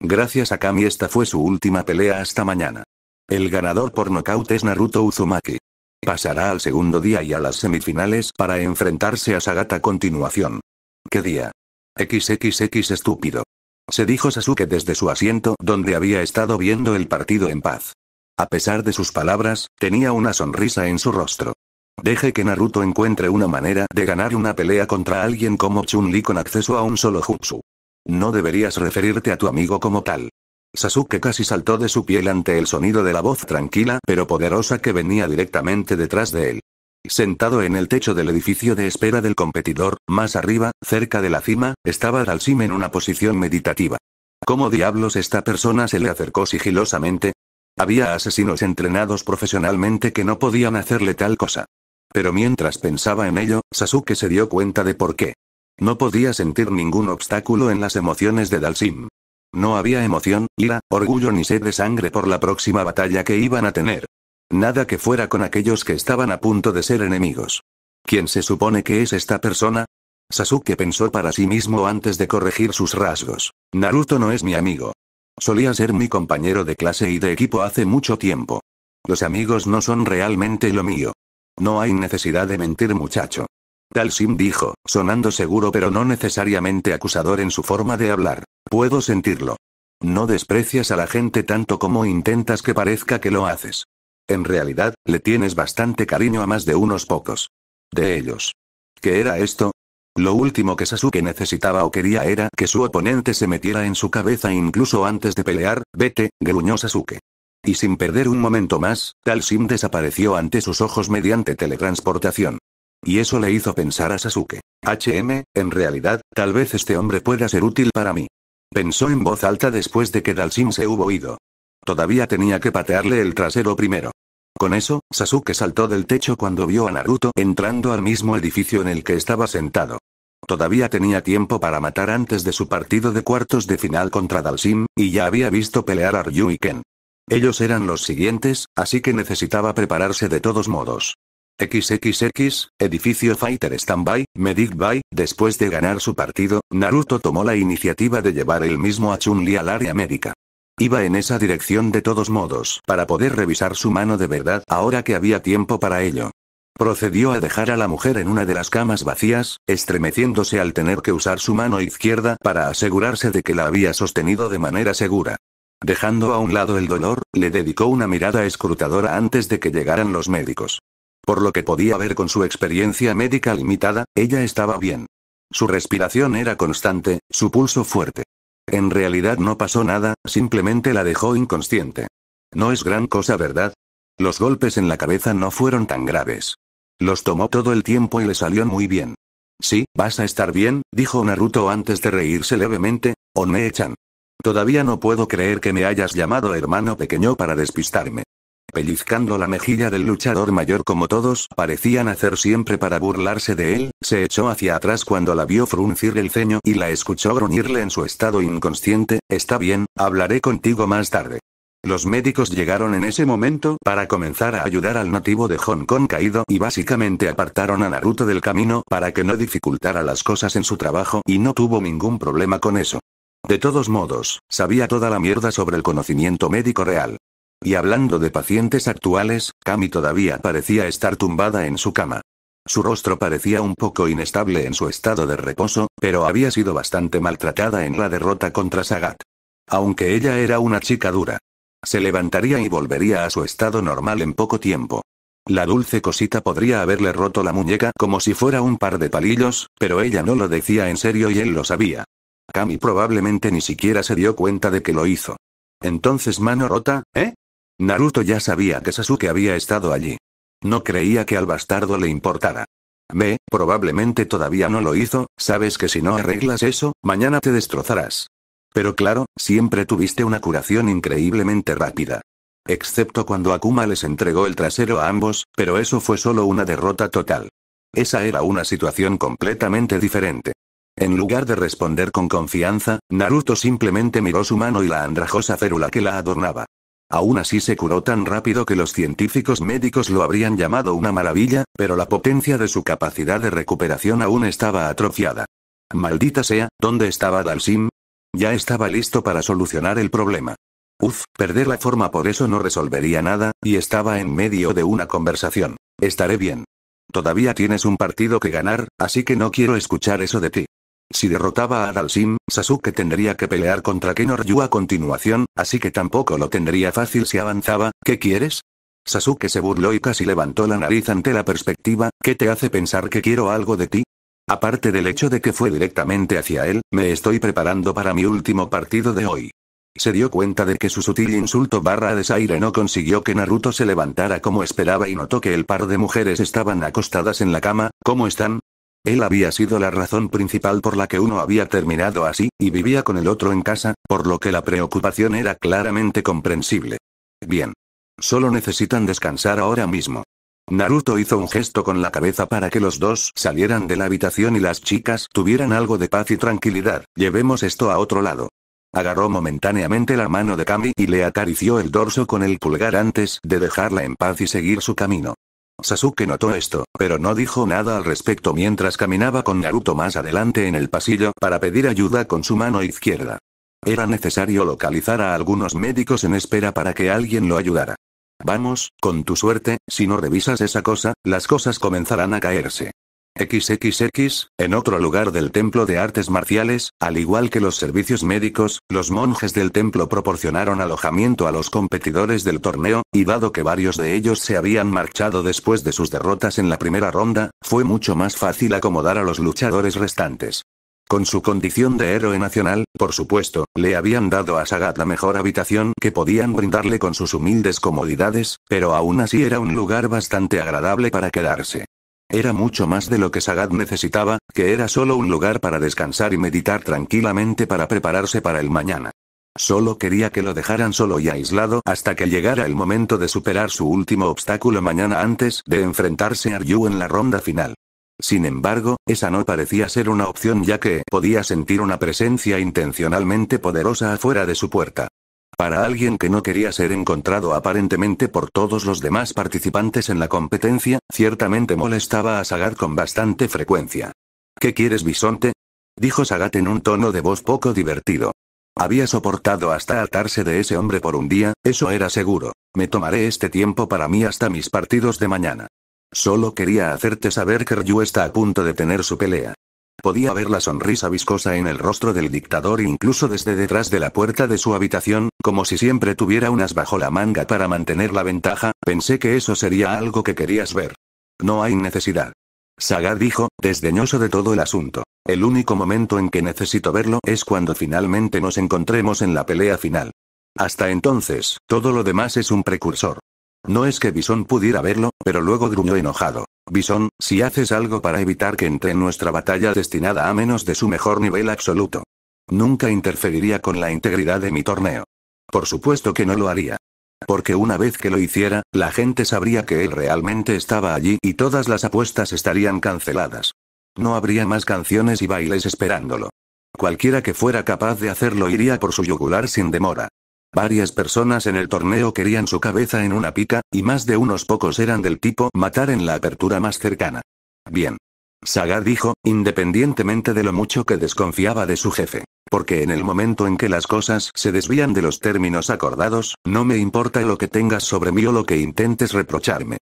Gracias a Kami esta fue su última pelea hasta mañana. El ganador por nocaut es Naruto Uzumaki. Pasará al segundo día y a las semifinales para enfrentarse a Sagata a continuación. ¿Qué día? XXX estúpido. Se dijo Sasuke desde su asiento donde había estado viendo el partido en paz. A pesar de sus palabras, tenía una sonrisa en su rostro. Deje que Naruto encuentre una manera de ganar una pelea contra alguien como Chun-Li con acceso a un solo jutsu. No deberías referirte a tu amigo como tal. Sasuke casi saltó de su piel ante el sonido de la voz tranquila pero poderosa que venía directamente detrás de él. Sentado en el techo del edificio de espera del competidor, más arriba, cerca de la cima, estaba Dalsim en una posición meditativa. ¿Cómo diablos esta persona se le acercó sigilosamente? Había asesinos entrenados profesionalmente que no podían hacerle tal cosa. Pero mientras pensaba en ello, Sasuke se dio cuenta de por qué. No podía sentir ningún obstáculo en las emociones de Dalsim. No había emoción, ira, orgullo ni sed de sangre por la próxima batalla que iban a tener. Nada que fuera con aquellos que estaban a punto de ser enemigos. ¿Quién se supone que es esta persona? Sasuke pensó para sí mismo antes de corregir sus rasgos. Naruto no es mi amigo. Solía ser mi compañero de clase y de equipo hace mucho tiempo. Los amigos no son realmente lo mío. No hay necesidad de mentir muchacho. Tal Sim dijo, sonando seguro pero no necesariamente acusador en su forma de hablar. Puedo sentirlo. No desprecias a la gente tanto como intentas que parezca que lo haces. En realidad, le tienes bastante cariño a más de unos pocos. De ellos. ¿Qué era esto? Lo último que Sasuke necesitaba o quería era que su oponente se metiera en su cabeza incluso antes de pelear, vete, gruñó Sasuke. Y sin perder un momento más, Dalshim desapareció ante sus ojos mediante teletransportación. Y eso le hizo pensar a Sasuke. HM, en realidad, tal vez este hombre pueda ser útil para mí. Pensó en voz alta después de que Dalsim se hubo ido. Todavía tenía que patearle el trasero primero. Con eso, Sasuke saltó del techo cuando vio a Naruto entrando al mismo edificio en el que estaba sentado todavía tenía tiempo para matar antes de su partido de cuartos de final contra Dalsim, y ya había visto pelear a Ryu y Ken. Ellos eran los siguientes, así que necesitaba prepararse de todos modos. XXX, edificio Fighter Standby, Medic Bay, después de ganar su partido, Naruto tomó la iniciativa de llevar el mismo a Chun-Li al área médica. Iba en esa dirección de todos modos, para poder revisar su mano de verdad ahora que había tiempo para ello. Procedió a dejar a la mujer en una de las camas vacías, estremeciéndose al tener que usar su mano izquierda para asegurarse de que la había sostenido de manera segura. Dejando a un lado el dolor, le dedicó una mirada escrutadora antes de que llegaran los médicos. Por lo que podía ver con su experiencia médica limitada, ella estaba bien. Su respiración era constante, su pulso fuerte. En realidad no pasó nada, simplemente la dejó inconsciente. No es gran cosa, ¿verdad? Los golpes en la cabeza no fueron tan graves. Los tomó todo el tiempo y le salió muy bien. Sí, vas a estar bien, dijo Naruto antes de reírse levemente, Onee-chan. Todavía no puedo creer que me hayas llamado hermano pequeño para despistarme. Pellizcando la mejilla del luchador mayor como todos parecían hacer siempre para burlarse de él, se echó hacia atrás cuando la vio fruncir el ceño y la escuchó gruñirle en su estado inconsciente, está bien, hablaré contigo más tarde. Los médicos llegaron en ese momento para comenzar a ayudar al nativo de Hong Kong caído y básicamente apartaron a Naruto del camino para que no dificultara las cosas en su trabajo y no tuvo ningún problema con eso. De todos modos, sabía toda la mierda sobre el conocimiento médico real. Y hablando de pacientes actuales, Kami todavía parecía estar tumbada en su cama. Su rostro parecía un poco inestable en su estado de reposo, pero había sido bastante maltratada en la derrota contra Sagat. Aunque ella era una chica dura, se levantaría y volvería a su estado normal en poco tiempo. La dulce cosita podría haberle roto la muñeca como si fuera un par de palillos, pero ella no lo decía en serio y él lo sabía. Kami probablemente ni siquiera se dio cuenta de que lo hizo. Entonces mano rota, ¿eh? Naruto ya sabía que Sasuke había estado allí. No creía que al bastardo le importara. Ve, probablemente todavía no lo hizo, sabes que si no arreglas eso, mañana te destrozarás. Pero claro, siempre tuviste una curación increíblemente rápida. Excepto cuando Akuma les entregó el trasero a ambos, pero eso fue solo una derrota total. Esa era una situación completamente diferente. En lugar de responder con confianza, Naruto simplemente miró su mano y la andrajosa férula que la adornaba. Aún así se curó tan rápido que los científicos médicos lo habrían llamado una maravilla, pero la potencia de su capacidad de recuperación aún estaba atrofiada. Maldita sea, ¿dónde estaba Dalsim? Ya estaba listo para solucionar el problema. Uf, perder la forma por eso no resolvería nada, y estaba en medio de una conversación. Estaré bien. Todavía tienes un partido que ganar, así que no quiero escuchar eso de ti. Si derrotaba a Dalsim, Sasuke tendría que pelear contra Kenoryu a continuación, así que tampoco lo tendría fácil si avanzaba, ¿qué quieres? Sasuke se burló y casi levantó la nariz ante la perspectiva, ¿qué te hace pensar que quiero algo de ti? Aparte del hecho de que fue directamente hacia él, me estoy preparando para mi último partido de hoy. Se dio cuenta de que su sutil insulto barra desaire no consiguió que Naruto se levantara como esperaba y notó que el par de mujeres estaban acostadas en la cama, ¿cómo están? Él había sido la razón principal por la que uno había terminado así, y vivía con el otro en casa, por lo que la preocupación era claramente comprensible. Bien. Solo necesitan descansar ahora mismo. Naruto hizo un gesto con la cabeza para que los dos salieran de la habitación y las chicas tuvieran algo de paz y tranquilidad, llevemos esto a otro lado. Agarró momentáneamente la mano de Kami y le acarició el dorso con el pulgar antes de dejarla en paz y seguir su camino. Sasuke notó esto, pero no dijo nada al respecto mientras caminaba con Naruto más adelante en el pasillo para pedir ayuda con su mano izquierda. Era necesario localizar a algunos médicos en espera para que alguien lo ayudara. Vamos, con tu suerte, si no revisas esa cosa, las cosas comenzarán a caerse. XXX, en otro lugar del templo de artes marciales, al igual que los servicios médicos, los monjes del templo proporcionaron alojamiento a los competidores del torneo, y dado que varios de ellos se habían marchado después de sus derrotas en la primera ronda, fue mucho más fácil acomodar a los luchadores restantes. Con su condición de héroe nacional, por supuesto, le habían dado a Sagat la mejor habitación que podían brindarle con sus humildes comodidades, pero aún así era un lugar bastante agradable para quedarse. Era mucho más de lo que Sagat necesitaba, que era solo un lugar para descansar y meditar tranquilamente para prepararse para el mañana. Solo quería que lo dejaran solo y aislado hasta que llegara el momento de superar su último obstáculo mañana antes de enfrentarse a Ryu en la ronda final. Sin embargo, esa no parecía ser una opción ya que podía sentir una presencia intencionalmente poderosa afuera de su puerta. Para alguien que no quería ser encontrado aparentemente por todos los demás participantes en la competencia, ciertamente molestaba a Sagat con bastante frecuencia. ¿Qué quieres, bisonte? dijo Sagat en un tono de voz poco divertido. Había soportado hasta atarse de ese hombre por un día, eso era seguro. Me tomaré este tiempo para mí hasta mis partidos de mañana. Solo quería hacerte saber que Ryu está a punto de tener su pelea. Podía ver la sonrisa viscosa en el rostro del dictador e incluso desde detrás de la puerta de su habitación, como si siempre tuviera unas bajo la manga para mantener la ventaja, pensé que eso sería algo que querías ver. No hay necesidad. Saga dijo, desdeñoso de todo el asunto. El único momento en que necesito verlo es cuando finalmente nos encontremos en la pelea final. Hasta entonces, todo lo demás es un precursor. No es que Bison pudiera verlo, pero luego gruñó enojado. Bison, si haces algo para evitar que entre en nuestra batalla destinada a menos de su mejor nivel absoluto. Nunca interferiría con la integridad de mi torneo. Por supuesto que no lo haría. Porque una vez que lo hiciera, la gente sabría que él realmente estaba allí y todas las apuestas estarían canceladas. No habría más canciones y bailes esperándolo. Cualquiera que fuera capaz de hacerlo iría por su yugular sin demora. Varias personas en el torneo querían su cabeza en una pica, y más de unos pocos eran del tipo matar en la apertura más cercana. Bien. Sagar dijo, independientemente de lo mucho que desconfiaba de su jefe. Porque en el momento en que las cosas se desvían de los términos acordados, no me importa lo que tengas sobre mí o lo que intentes reprocharme.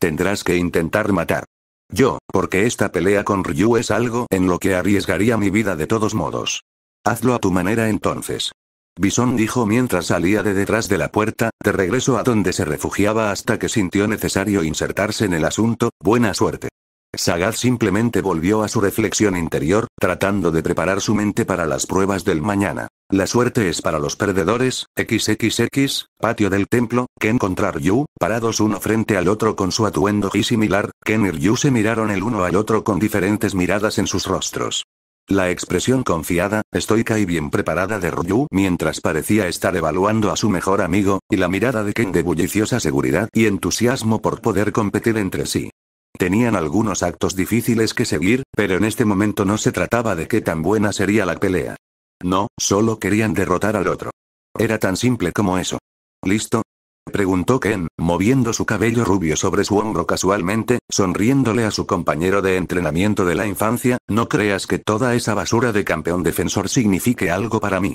Tendrás que intentar matar. Yo, porque esta pelea con Ryu es algo en lo que arriesgaría mi vida de todos modos. Hazlo a tu manera entonces. Bison dijo mientras salía de detrás de la puerta, de regreso a donde se refugiaba hasta que sintió necesario insertarse en el asunto, buena suerte. Sagaz simplemente volvió a su reflexión interior, tratando de preparar su mente para las pruebas del mañana. La suerte es para los perdedores, XXX, patio del templo, Ken encontrar Yu, parados uno frente al otro con su atuendo y similar, Ken y Ryu se miraron el uno al otro con diferentes miradas en sus rostros. La expresión confiada, estoica y bien preparada de Ryu mientras parecía estar evaluando a su mejor amigo, y la mirada de Ken de bulliciosa seguridad y entusiasmo por poder competir entre sí. Tenían algunos actos difíciles que seguir, pero en este momento no se trataba de qué tan buena sería la pelea. No, solo querían derrotar al otro. Era tan simple como eso. Listo, Preguntó Ken, moviendo su cabello rubio sobre su hombro casualmente, sonriéndole a su compañero de entrenamiento de la infancia, no creas que toda esa basura de campeón defensor signifique algo para mí.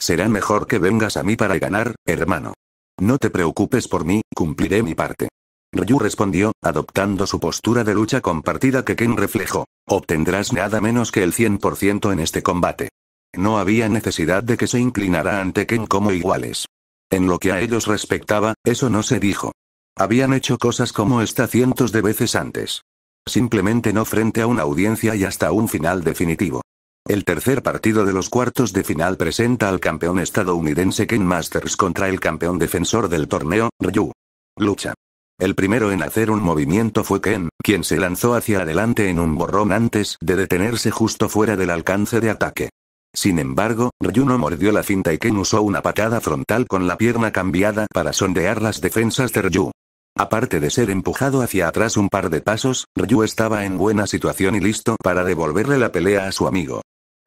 Será mejor que vengas a mí para ganar, hermano. No te preocupes por mí, cumpliré mi parte. Ryu respondió, adoptando su postura de lucha compartida que Ken reflejó. Obtendrás nada menos que el 100% en este combate. No había necesidad de que se inclinara ante Ken como iguales. En lo que a ellos respectaba, eso no se dijo. Habían hecho cosas como esta cientos de veces antes. Simplemente no frente a una audiencia y hasta un final definitivo. El tercer partido de los cuartos de final presenta al campeón estadounidense Ken Masters contra el campeón defensor del torneo, Ryu. Lucha. El primero en hacer un movimiento fue Ken, quien se lanzó hacia adelante en un borrón antes de detenerse justo fuera del alcance de ataque. Sin embargo, no mordió la cinta y Ken usó una patada frontal con la pierna cambiada para sondear las defensas de Ryu. Aparte de ser empujado hacia atrás un par de pasos, Ryu estaba en buena situación y listo para devolverle la pelea a su amigo.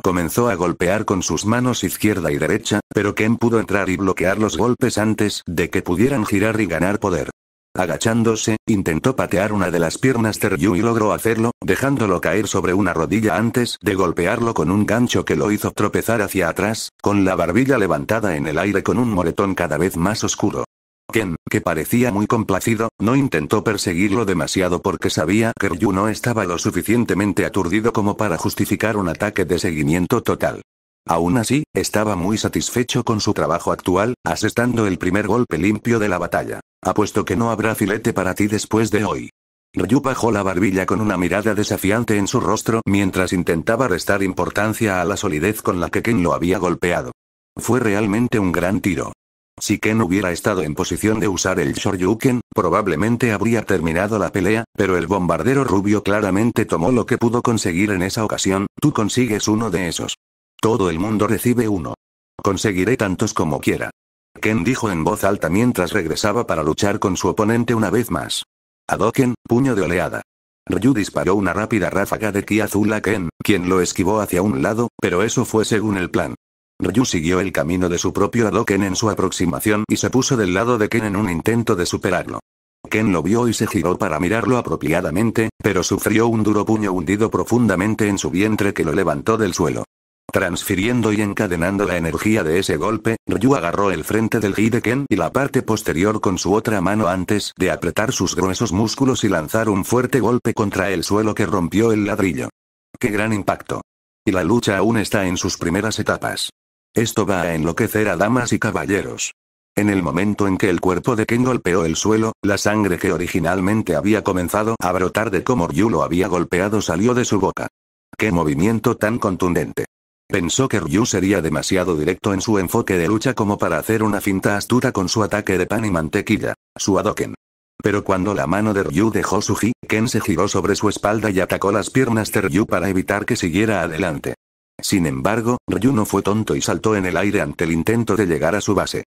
Comenzó a golpear con sus manos izquierda y derecha, pero Ken pudo entrar y bloquear los golpes antes de que pudieran girar y ganar poder. Agachándose, intentó patear una de las piernas de Ryu y logró hacerlo, dejándolo caer sobre una rodilla antes de golpearlo con un gancho que lo hizo tropezar hacia atrás, con la barbilla levantada en el aire con un moretón cada vez más oscuro. Ken, que parecía muy complacido, no intentó perseguirlo demasiado porque sabía que Ryu no estaba lo suficientemente aturdido como para justificar un ataque de seguimiento total. Aún así, estaba muy satisfecho con su trabajo actual, asestando el primer golpe limpio de la batalla. Apuesto que no habrá filete para ti después de hoy. Ryu bajó la barbilla con una mirada desafiante en su rostro mientras intentaba restar importancia a la solidez con la que Ken lo había golpeado. Fue realmente un gran tiro. Si Ken hubiera estado en posición de usar el Shoryuken, probablemente habría terminado la pelea, pero el bombardero rubio claramente tomó lo que pudo conseguir en esa ocasión, tú consigues uno de esos. Todo el mundo recibe uno. Conseguiré tantos como quiera. Ken dijo en voz alta mientras regresaba para luchar con su oponente una vez más. Adoken, puño de oleada. Ryu disparó una rápida ráfaga de ki azul a Ken, quien lo esquivó hacia un lado, pero eso fue según el plan. Ryu siguió el camino de su propio Adoken en su aproximación y se puso del lado de Ken en un intento de superarlo. Ken lo vio y se giró para mirarlo apropiadamente, pero sufrió un duro puño hundido profundamente en su vientre que lo levantó del suelo. Transfiriendo y encadenando la energía de ese golpe, Ryu agarró el frente del Ken y la parte posterior con su otra mano antes de apretar sus gruesos músculos y lanzar un fuerte golpe contra el suelo que rompió el ladrillo. ¡Qué gran impacto! Y la lucha aún está en sus primeras etapas. Esto va a enloquecer a damas y caballeros. En el momento en que el cuerpo de Ken golpeó el suelo, la sangre que originalmente había comenzado a brotar de cómo Ryu lo había golpeado salió de su boca. ¡Qué movimiento tan contundente! Pensó que Ryu sería demasiado directo en su enfoque de lucha como para hacer una finta astuta con su ataque de pan y mantequilla, su adoken. Pero cuando la mano de Ryu dejó su hi, Ken se giró sobre su espalda y atacó las piernas de Ryu para evitar que siguiera adelante. Sin embargo, Ryu no fue tonto y saltó en el aire ante el intento de llegar a su base.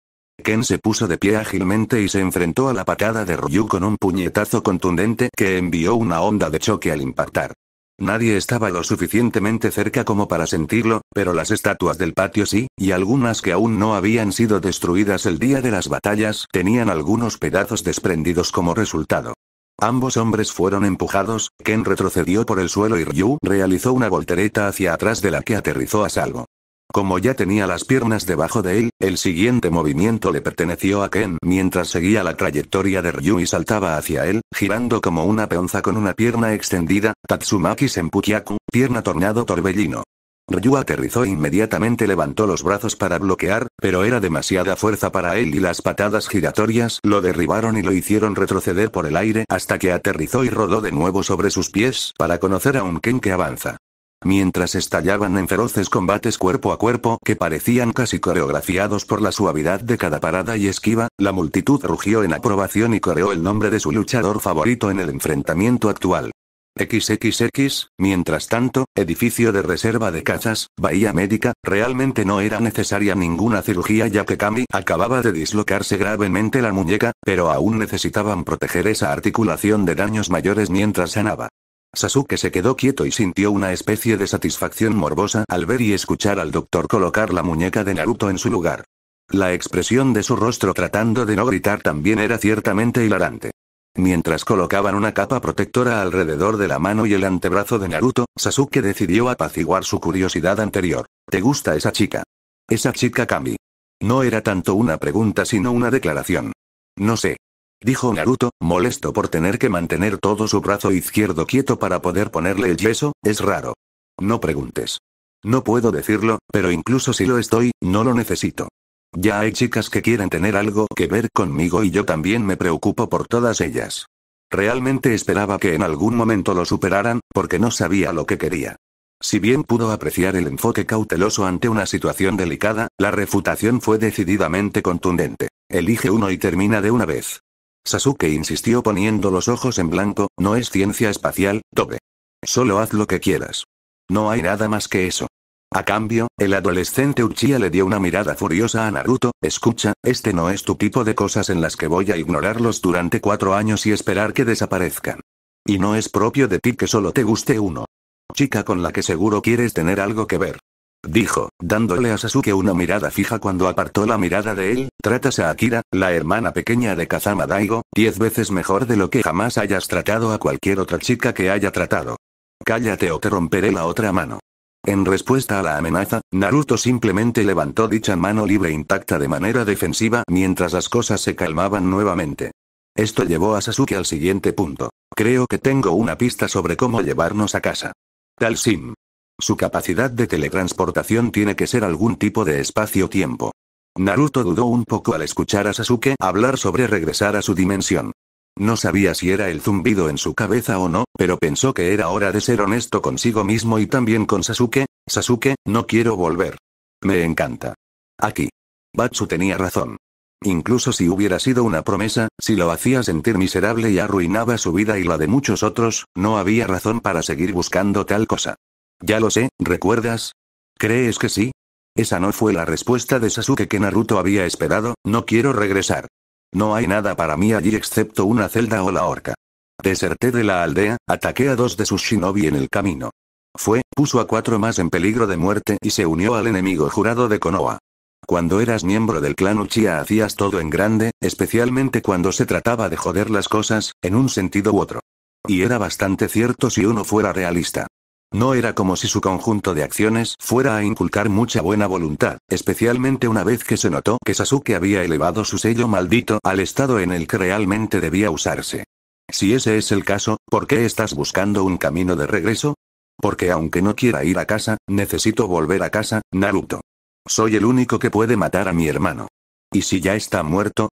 Ken se puso de pie ágilmente y se enfrentó a la patada de Ryu con un puñetazo contundente que envió una onda de choque al impactar. Nadie estaba lo suficientemente cerca como para sentirlo, pero las estatuas del patio sí, y algunas que aún no habían sido destruidas el día de las batallas tenían algunos pedazos desprendidos como resultado. Ambos hombres fueron empujados, Ken retrocedió por el suelo y Ryu realizó una voltereta hacia atrás de la que aterrizó a salvo. Como ya tenía las piernas debajo de él, el siguiente movimiento le perteneció a Ken mientras seguía la trayectoria de Ryu y saltaba hacia él, girando como una peonza con una pierna extendida, Tatsumaki Senpukyaku, pierna tornado torbellino. Ryu aterrizó e inmediatamente levantó los brazos para bloquear, pero era demasiada fuerza para él y las patadas giratorias lo derribaron y lo hicieron retroceder por el aire hasta que aterrizó y rodó de nuevo sobre sus pies para conocer a un Ken que avanza mientras estallaban en feroces combates cuerpo a cuerpo que parecían casi coreografiados por la suavidad de cada parada y esquiva, la multitud rugió en aprobación y coreó el nombre de su luchador favorito en el enfrentamiento actual. XXX, mientras tanto, edificio de reserva de casas, Bahía Médica, realmente no era necesaria ninguna cirugía ya que Kami acababa de dislocarse gravemente la muñeca, pero aún necesitaban proteger esa articulación de daños mayores mientras sanaba. Sasuke se quedó quieto y sintió una especie de satisfacción morbosa al ver y escuchar al doctor colocar la muñeca de Naruto en su lugar. La expresión de su rostro tratando de no gritar también era ciertamente hilarante. Mientras colocaban una capa protectora alrededor de la mano y el antebrazo de Naruto, Sasuke decidió apaciguar su curiosidad anterior. ¿Te gusta esa chica? Esa chica Kami. No era tanto una pregunta sino una declaración. No sé dijo Naruto, molesto por tener que mantener todo su brazo izquierdo quieto para poder ponerle el yeso, es raro. No preguntes. No puedo decirlo, pero incluso si lo estoy, no lo necesito. Ya hay chicas que quieren tener algo que ver conmigo y yo también me preocupo por todas ellas. Realmente esperaba que en algún momento lo superaran, porque no sabía lo que quería. Si bien pudo apreciar el enfoque cauteloso ante una situación delicada, la refutación fue decididamente contundente. Elige uno y termina de una vez. Sasuke insistió poniendo los ojos en blanco, no es ciencia espacial, Tobe. Solo haz lo que quieras. No hay nada más que eso. A cambio, el adolescente Uchiha le dio una mirada furiosa a Naruto, escucha, este no es tu tipo de cosas en las que voy a ignorarlos durante cuatro años y esperar que desaparezcan. Y no es propio de ti que solo te guste uno. Chica con la que seguro quieres tener algo que ver dijo, dándole a Sasuke una mirada fija cuando apartó la mirada de él, tratas a Akira, la hermana pequeña de Kazama Daigo, diez veces mejor de lo que jamás hayas tratado a cualquier otra chica que haya tratado. Cállate o te romperé la otra mano. En respuesta a la amenaza, Naruto simplemente levantó dicha mano libre intacta de manera defensiva mientras las cosas se calmaban nuevamente. Esto llevó a Sasuke al siguiente punto. Creo que tengo una pista sobre cómo llevarnos a casa. Tal Sim, su capacidad de teletransportación tiene que ser algún tipo de espacio-tiempo. Naruto dudó un poco al escuchar a Sasuke hablar sobre regresar a su dimensión. No sabía si era el zumbido en su cabeza o no, pero pensó que era hora de ser honesto consigo mismo y también con Sasuke. Sasuke, no quiero volver. Me encanta. Aquí. Batsu tenía razón. Incluso si hubiera sido una promesa, si lo hacía sentir miserable y arruinaba su vida y la de muchos otros, no había razón para seguir buscando tal cosa. Ya lo sé, ¿recuerdas? ¿Crees que sí? Esa no fue la respuesta de Sasuke que Naruto había esperado, no quiero regresar. No hay nada para mí allí excepto una celda o la horca. Deserté de la aldea, ataqué a dos de sus shinobi en el camino. Fue, puso a cuatro más en peligro de muerte y se unió al enemigo jurado de Konoha. Cuando eras miembro del clan Uchiha hacías todo en grande, especialmente cuando se trataba de joder las cosas, en un sentido u otro. Y era bastante cierto si uno fuera realista. No era como si su conjunto de acciones fuera a inculcar mucha buena voluntad, especialmente una vez que se notó que Sasuke había elevado su sello maldito al estado en el que realmente debía usarse. Si ese es el caso, ¿por qué estás buscando un camino de regreso? Porque aunque no quiera ir a casa, necesito volver a casa, Naruto. Soy el único que puede matar a mi hermano. ¿Y si ya está muerto?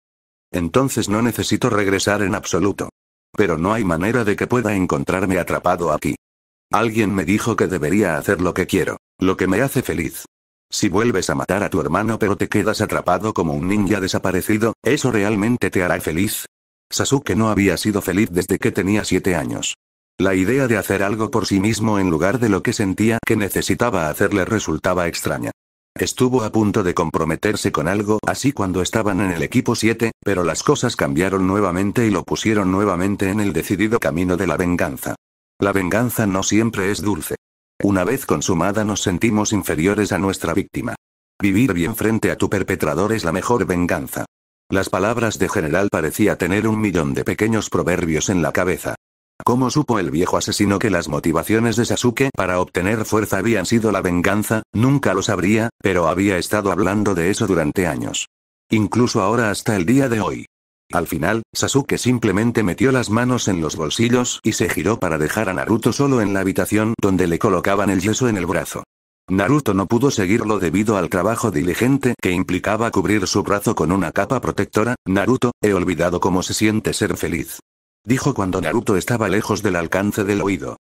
Entonces no necesito regresar en absoluto. Pero no hay manera de que pueda encontrarme atrapado aquí. Alguien me dijo que debería hacer lo que quiero, lo que me hace feliz. Si vuelves a matar a tu hermano pero te quedas atrapado como un ninja desaparecido, ¿eso realmente te hará feliz? Sasuke no había sido feliz desde que tenía siete años. La idea de hacer algo por sí mismo en lugar de lo que sentía que necesitaba hacerle resultaba extraña. Estuvo a punto de comprometerse con algo así cuando estaban en el equipo 7, pero las cosas cambiaron nuevamente y lo pusieron nuevamente en el decidido camino de la venganza. La venganza no siempre es dulce. Una vez consumada nos sentimos inferiores a nuestra víctima. Vivir bien frente a tu perpetrador es la mejor venganza. Las palabras de general parecía tener un millón de pequeños proverbios en la cabeza. ¿Cómo supo el viejo asesino que las motivaciones de Sasuke para obtener fuerza habían sido la venganza? Nunca lo sabría, pero había estado hablando de eso durante años. Incluso ahora hasta el día de hoy. Al final, Sasuke simplemente metió las manos en los bolsillos y se giró para dejar a Naruto solo en la habitación donde le colocaban el yeso en el brazo. Naruto no pudo seguirlo debido al trabajo diligente que implicaba cubrir su brazo con una capa protectora, Naruto, he olvidado cómo se siente ser feliz. Dijo cuando Naruto estaba lejos del alcance del oído.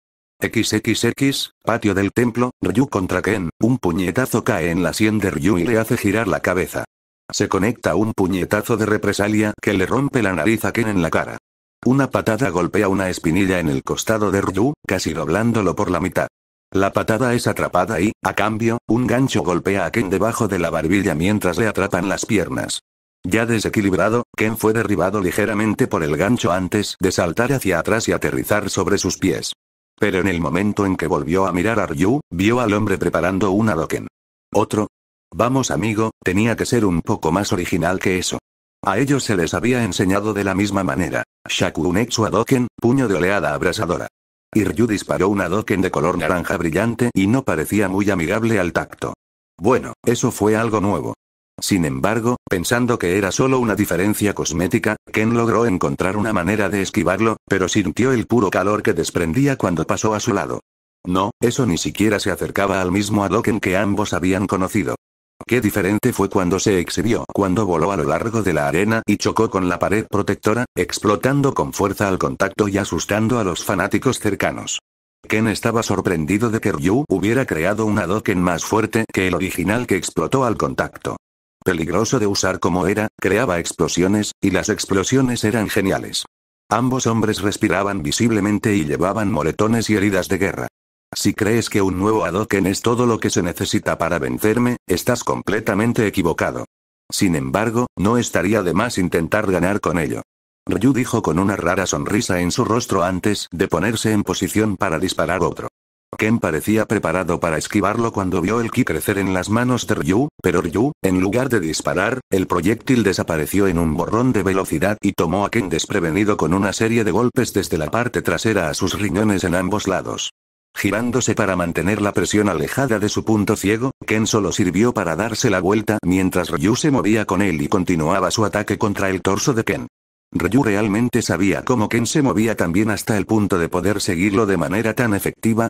XXX, patio del templo, Ryu contra Ken, un puñetazo cae en la sien de Ryu y le hace girar la cabeza. Se conecta un puñetazo de represalia que le rompe la nariz a Ken en la cara. Una patada golpea una espinilla en el costado de Ryu, casi doblándolo por la mitad. La patada es atrapada y, a cambio, un gancho golpea a Ken debajo de la barbilla mientras le atrapan las piernas. Ya desequilibrado, Ken fue derribado ligeramente por el gancho antes de saltar hacia atrás y aterrizar sobre sus pies. Pero en el momento en que volvió a mirar a Ryu, vio al hombre preparando un adoken. Otro, Vamos amigo, tenía que ser un poco más original que eso. A ellos se les había enseñado de la misma manera. Shakunetsu Adoken, puño de oleada abrasadora. Iryu disparó un Adoken de color naranja brillante y no parecía muy amigable al tacto. Bueno, eso fue algo nuevo. Sin embargo, pensando que era solo una diferencia cosmética, Ken logró encontrar una manera de esquivarlo, pero sintió el puro calor que desprendía cuando pasó a su lado. No, eso ni siquiera se acercaba al mismo Adoken que ambos habían conocido. Qué diferente fue cuando se exhibió, cuando voló a lo largo de la arena y chocó con la pared protectora, explotando con fuerza al contacto y asustando a los fanáticos cercanos. Ken estaba sorprendido de que Ryu hubiera creado una Doken más fuerte que el original que explotó al contacto. Peligroso de usar como era, creaba explosiones, y las explosiones eran geniales. Ambos hombres respiraban visiblemente y llevaban moletones y heridas de guerra. Si crees que un nuevo Hadoken es todo lo que se necesita para vencerme, estás completamente equivocado. Sin embargo, no estaría de más intentar ganar con ello. Ryu dijo con una rara sonrisa en su rostro antes de ponerse en posición para disparar otro. Ken parecía preparado para esquivarlo cuando vio el ki crecer en las manos de Ryu, pero Ryu, en lugar de disparar, el proyectil desapareció en un borrón de velocidad y tomó a Ken desprevenido con una serie de golpes desde la parte trasera a sus riñones en ambos lados. Girándose para mantener la presión alejada de su punto ciego, Ken solo sirvió para darse la vuelta mientras Ryu se movía con él y continuaba su ataque contra el torso de Ken. Ryu realmente sabía cómo Ken se movía también hasta el punto de poder seguirlo de manera tan efectiva.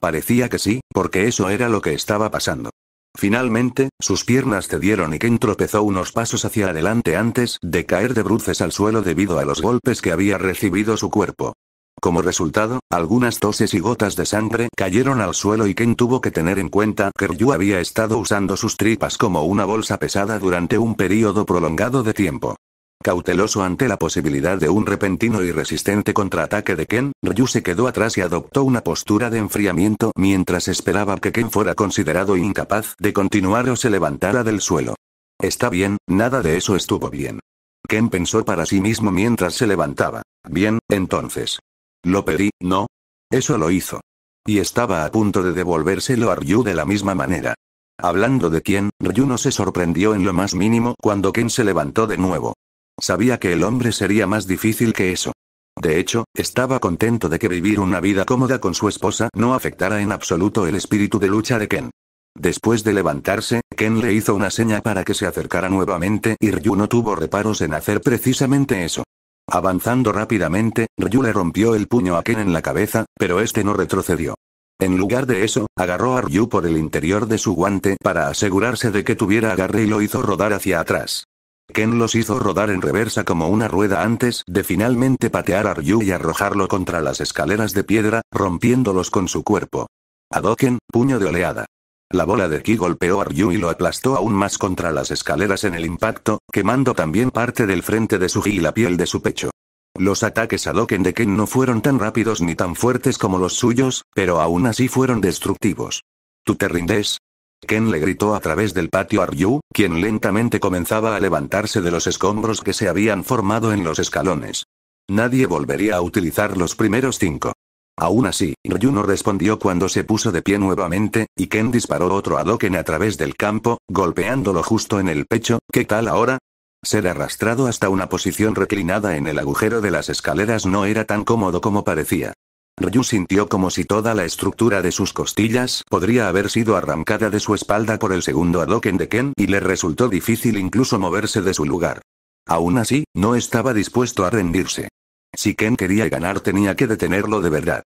Parecía que sí, porque eso era lo que estaba pasando. Finalmente, sus piernas cedieron y Ken tropezó unos pasos hacia adelante antes de caer de bruces al suelo debido a los golpes que había recibido su cuerpo. Como resultado, algunas toses y gotas de sangre cayeron al suelo y Ken tuvo que tener en cuenta que Ryu había estado usando sus tripas como una bolsa pesada durante un período prolongado de tiempo. Cauteloso ante la posibilidad de un repentino y resistente contraataque de Ken, Ryu se quedó atrás y adoptó una postura de enfriamiento mientras esperaba que Ken fuera considerado incapaz de continuar o se levantara del suelo. Está bien, nada de eso estuvo bien. Ken pensó para sí mismo mientras se levantaba. Bien, entonces, lo pedí, ¿no? Eso lo hizo. Y estaba a punto de devolvérselo a Ryu de la misma manera. Hablando de quién, Ryu no se sorprendió en lo más mínimo cuando Ken se levantó de nuevo. Sabía que el hombre sería más difícil que eso. De hecho, estaba contento de que vivir una vida cómoda con su esposa no afectara en absoluto el espíritu de lucha de Ken. Después de levantarse, Ken le hizo una seña para que se acercara nuevamente y Ryu no tuvo reparos en hacer precisamente eso. Avanzando rápidamente, Ryu le rompió el puño a Ken en la cabeza, pero este no retrocedió. En lugar de eso, agarró a Ryu por el interior de su guante para asegurarse de que tuviera agarre y lo hizo rodar hacia atrás. Ken los hizo rodar en reversa como una rueda antes de finalmente patear a Ryu y arrojarlo contra las escaleras de piedra, rompiéndolos con su cuerpo. Adoken, puño de oleada. La bola de Ki golpeó a Ryu y lo aplastó aún más contra las escaleras en el impacto, quemando también parte del frente de su su y la piel de su pecho. Los ataques a Doken de Ken no fueron tan rápidos ni tan fuertes como los suyos, pero aún así fueron destructivos. ¿Tú te rindes? Ken le gritó a través del patio a Ryu, quien lentamente comenzaba a levantarse de los escombros que se habían formado en los escalones. Nadie volvería a utilizar los primeros cinco. Aún así, Ryu no respondió cuando se puso de pie nuevamente, y Ken disparó otro adoken a través del campo, golpeándolo justo en el pecho, ¿qué tal ahora? Ser arrastrado hasta una posición reclinada en el agujero de las escaleras no era tan cómodo como parecía. Ryu sintió como si toda la estructura de sus costillas podría haber sido arrancada de su espalda por el segundo adoken de Ken y le resultó difícil incluso moverse de su lugar. Aún así, no estaba dispuesto a rendirse. Si Ken quería ganar tenía que detenerlo de verdad.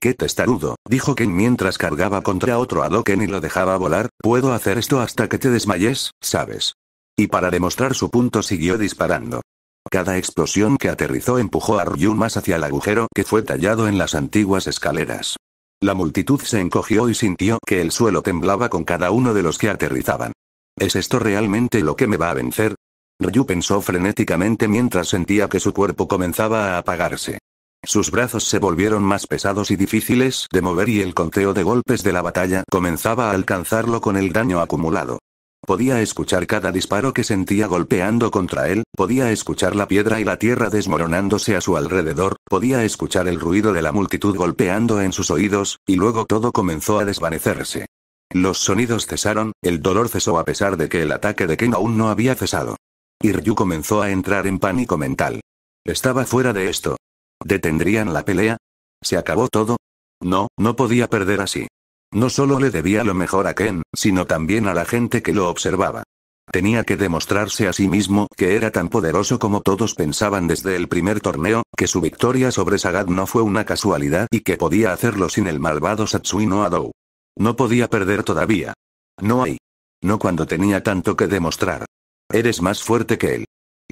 ¡Qué testarudo! dijo Ken mientras cargaba contra otro Doken y lo dejaba volar, puedo hacer esto hasta que te desmayes, ¿sabes? Y para demostrar su punto siguió disparando. Cada explosión que aterrizó empujó a Ryu más hacia el agujero que fue tallado en las antiguas escaleras. La multitud se encogió y sintió que el suelo temblaba con cada uno de los que aterrizaban. ¿Es esto realmente lo que me va a vencer? Ryu pensó frenéticamente mientras sentía que su cuerpo comenzaba a apagarse. Sus brazos se volvieron más pesados y difíciles de mover y el conteo de golpes de la batalla comenzaba a alcanzarlo con el daño acumulado. Podía escuchar cada disparo que sentía golpeando contra él, podía escuchar la piedra y la tierra desmoronándose a su alrededor, podía escuchar el ruido de la multitud golpeando en sus oídos, y luego todo comenzó a desvanecerse. Los sonidos cesaron, el dolor cesó a pesar de que el ataque de Ken aún no había cesado. Iryu comenzó a entrar en pánico mental. Estaba fuera de esto. ¿Detendrían la pelea? ¿Se acabó todo? No, no podía perder así. No solo le debía lo mejor a Ken, sino también a la gente que lo observaba. Tenía que demostrarse a sí mismo que era tan poderoso como todos pensaban desde el primer torneo, que su victoria sobre Sagat no fue una casualidad y que podía hacerlo sin el malvado Satsui no Adou. No podía perder todavía. No hay. No cuando tenía tanto que demostrar. Eres más fuerte que él.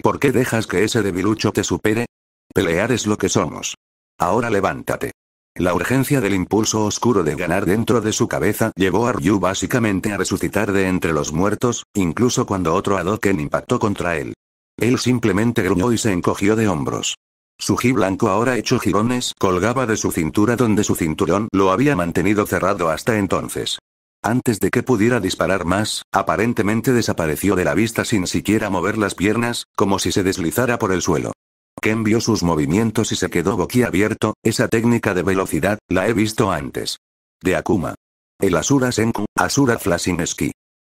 ¿Por qué dejas que ese debilucho te supere? Pelear es lo que somos. Ahora levántate. La urgencia del impulso oscuro de ganar dentro de su cabeza llevó a Ryu básicamente a resucitar de entre los muertos, incluso cuando otro Hadoken impactó contra él. Él simplemente gruñó y se encogió de hombros. Su ji blanco ahora hecho jirones colgaba de su cintura donde su cinturón lo había mantenido cerrado hasta entonces. Antes de que pudiera disparar más, aparentemente desapareció de la vista sin siquiera mover las piernas, como si se deslizara por el suelo. Ken vio sus movimientos y se quedó boquiabierto, esa técnica de velocidad, la he visto antes. De Akuma. El Asura Senku, Asura Flashing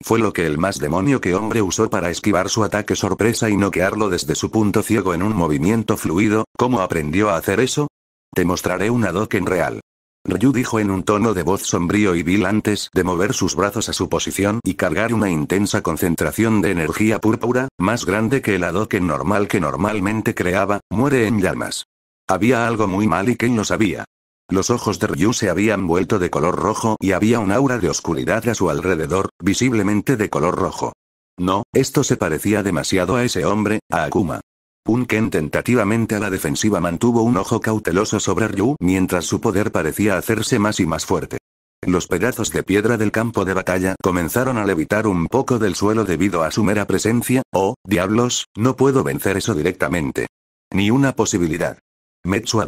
Fue lo que el más demonio que hombre usó para esquivar su ataque sorpresa y noquearlo desde su punto ciego en un movimiento fluido, ¿cómo aprendió a hacer eso? Te mostraré una en real. Ryu dijo en un tono de voz sombrío y vil antes de mover sus brazos a su posición y cargar una intensa concentración de energía púrpura, más grande que el adoken normal que normalmente creaba, muere en llamas. Había algo muy mal y Ken lo sabía. Los ojos de Ryu se habían vuelto de color rojo y había un aura de oscuridad a su alrededor, visiblemente de color rojo. No, esto se parecía demasiado a ese hombre, a Akuma. Punken tentativamente a la defensiva mantuvo un ojo cauteloso sobre Ryu mientras su poder parecía hacerse más y más fuerte. Los pedazos de piedra del campo de batalla comenzaron a levitar un poco del suelo debido a su mera presencia, oh, diablos, no puedo vencer eso directamente. Ni una posibilidad. Metsu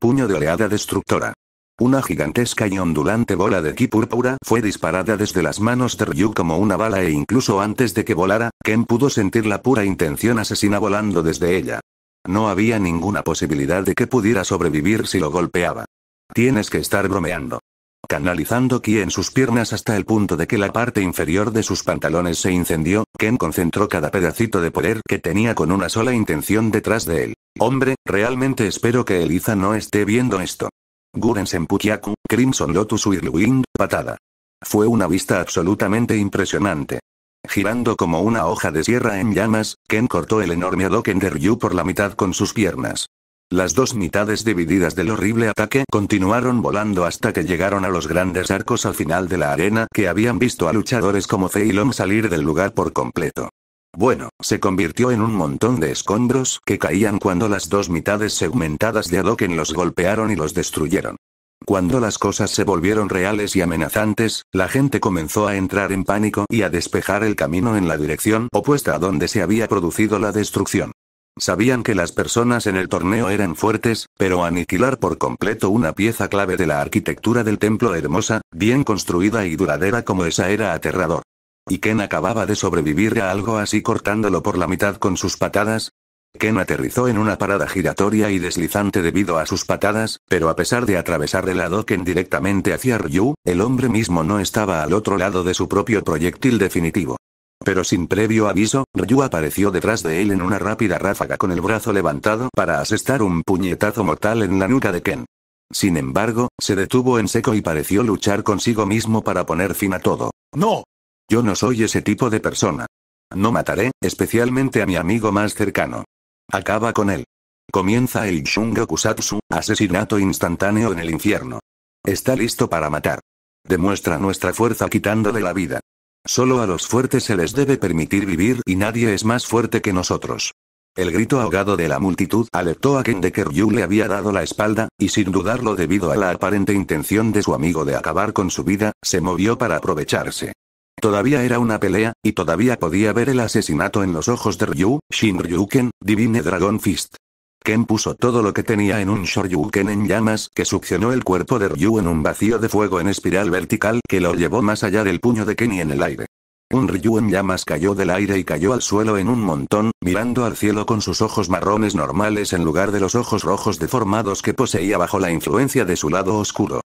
puño de oleada destructora. Una gigantesca y ondulante bola de ki púrpura fue disparada desde las manos de Ryu como una bala e incluso antes de que volara, Ken pudo sentir la pura intención asesina volando desde ella. No había ninguna posibilidad de que pudiera sobrevivir si lo golpeaba. Tienes que estar bromeando. Canalizando ki en sus piernas hasta el punto de que la parte inferior de sus pantalones se incendió, Ken concentró cada pedacito de poder que tenía con una sola intención detrás de él. Hombre, realmente espero que Eliza no esté viendo esto. Guren Senpukyaku, Crimson Lotus Whirlwind, patada. Fue una vista absolutamente impresionante. Girando como una hoja de sierra en llamas, Ken cortó el enorme Adoken de Ryu por la mitad con sus piernas. Las dos mitades divididas del horrible ataque continuaron volando hasta que llegaron a los grandes arcos al final de la arena que habían visto a luchadores como Ceylon salir del lugar por completo. Bueno, se convirtió en un montón de escombros que caían cuando las dos mitades segmentadas de Adoken los golpearon y los destruyeron. Cuando las cosas se volvieron reales y amenazantes, la gente comenzó a entrar en pánico y a despejar el camino en la dirección opuesta a donde se había producido la destrucción. Sabían que las personas en el torneo eran fuertes, pero aniquilar por completo una pieza clave de la arquitectura del templo hermosa, bien construida y duradera como esa era aterrador. Y Ken acababa de sobrevivir a algo así cortándolo por la mitad con sus patadas. Ken aterrizó en una parada giratoria y deslizante debido a sus patadas, pero a pesar de atravesar el Ken directamente hacia Ryu, el hombre mismo no estaba al otro lado de su propio proyectil definitivo. Pero sin previo aviso, Ryu apareció detrás de él en una rápida ráfaga con el brazo levantado para asestar un puñetazo mortal en la nuca de Ken. Sin embargo, se detuvo en seco y pareció luchar consigo mismo para poner fin a todo. ¡No! Yo no soy ese tipo de persona. No mataré, especialmente a mi amigo más cercano. Acaba con él. Comienza el Shungo asesinato instantáneo en el infierno. Está listo para matar. Demuestra nuestra fuerza quitándole la vida. Solo a los fuertes se les debe permitir vivir y nadie es más fuerte que nosotros. El grito ahogado de la multitud alertó a Ken de que Ryu le había dado la espalda, y sin dudarlo debido a la aparente intención de su amigo de acabar con su vida, se movió para aprovecharse. Todavía era una pelea, y todavía podía ver el asesinato en los ojos de Ryu, Shinryuken, Divine Dragon Fist. Ken puso todo lo que tenía en un Shoryuken en llamas que succionó el cuerpo de Ryu en un vacío de fuego en espiral vertical que lo llevó más allá del puño de Kenny en el aire. Un Ryu en llamas cayó del aire y cayó al suelo en un montón, mirando al cielo con sus ojos marrones normales en lugar de los ojos rojos deformados que poseía bajo la influencia de su lado oscuro.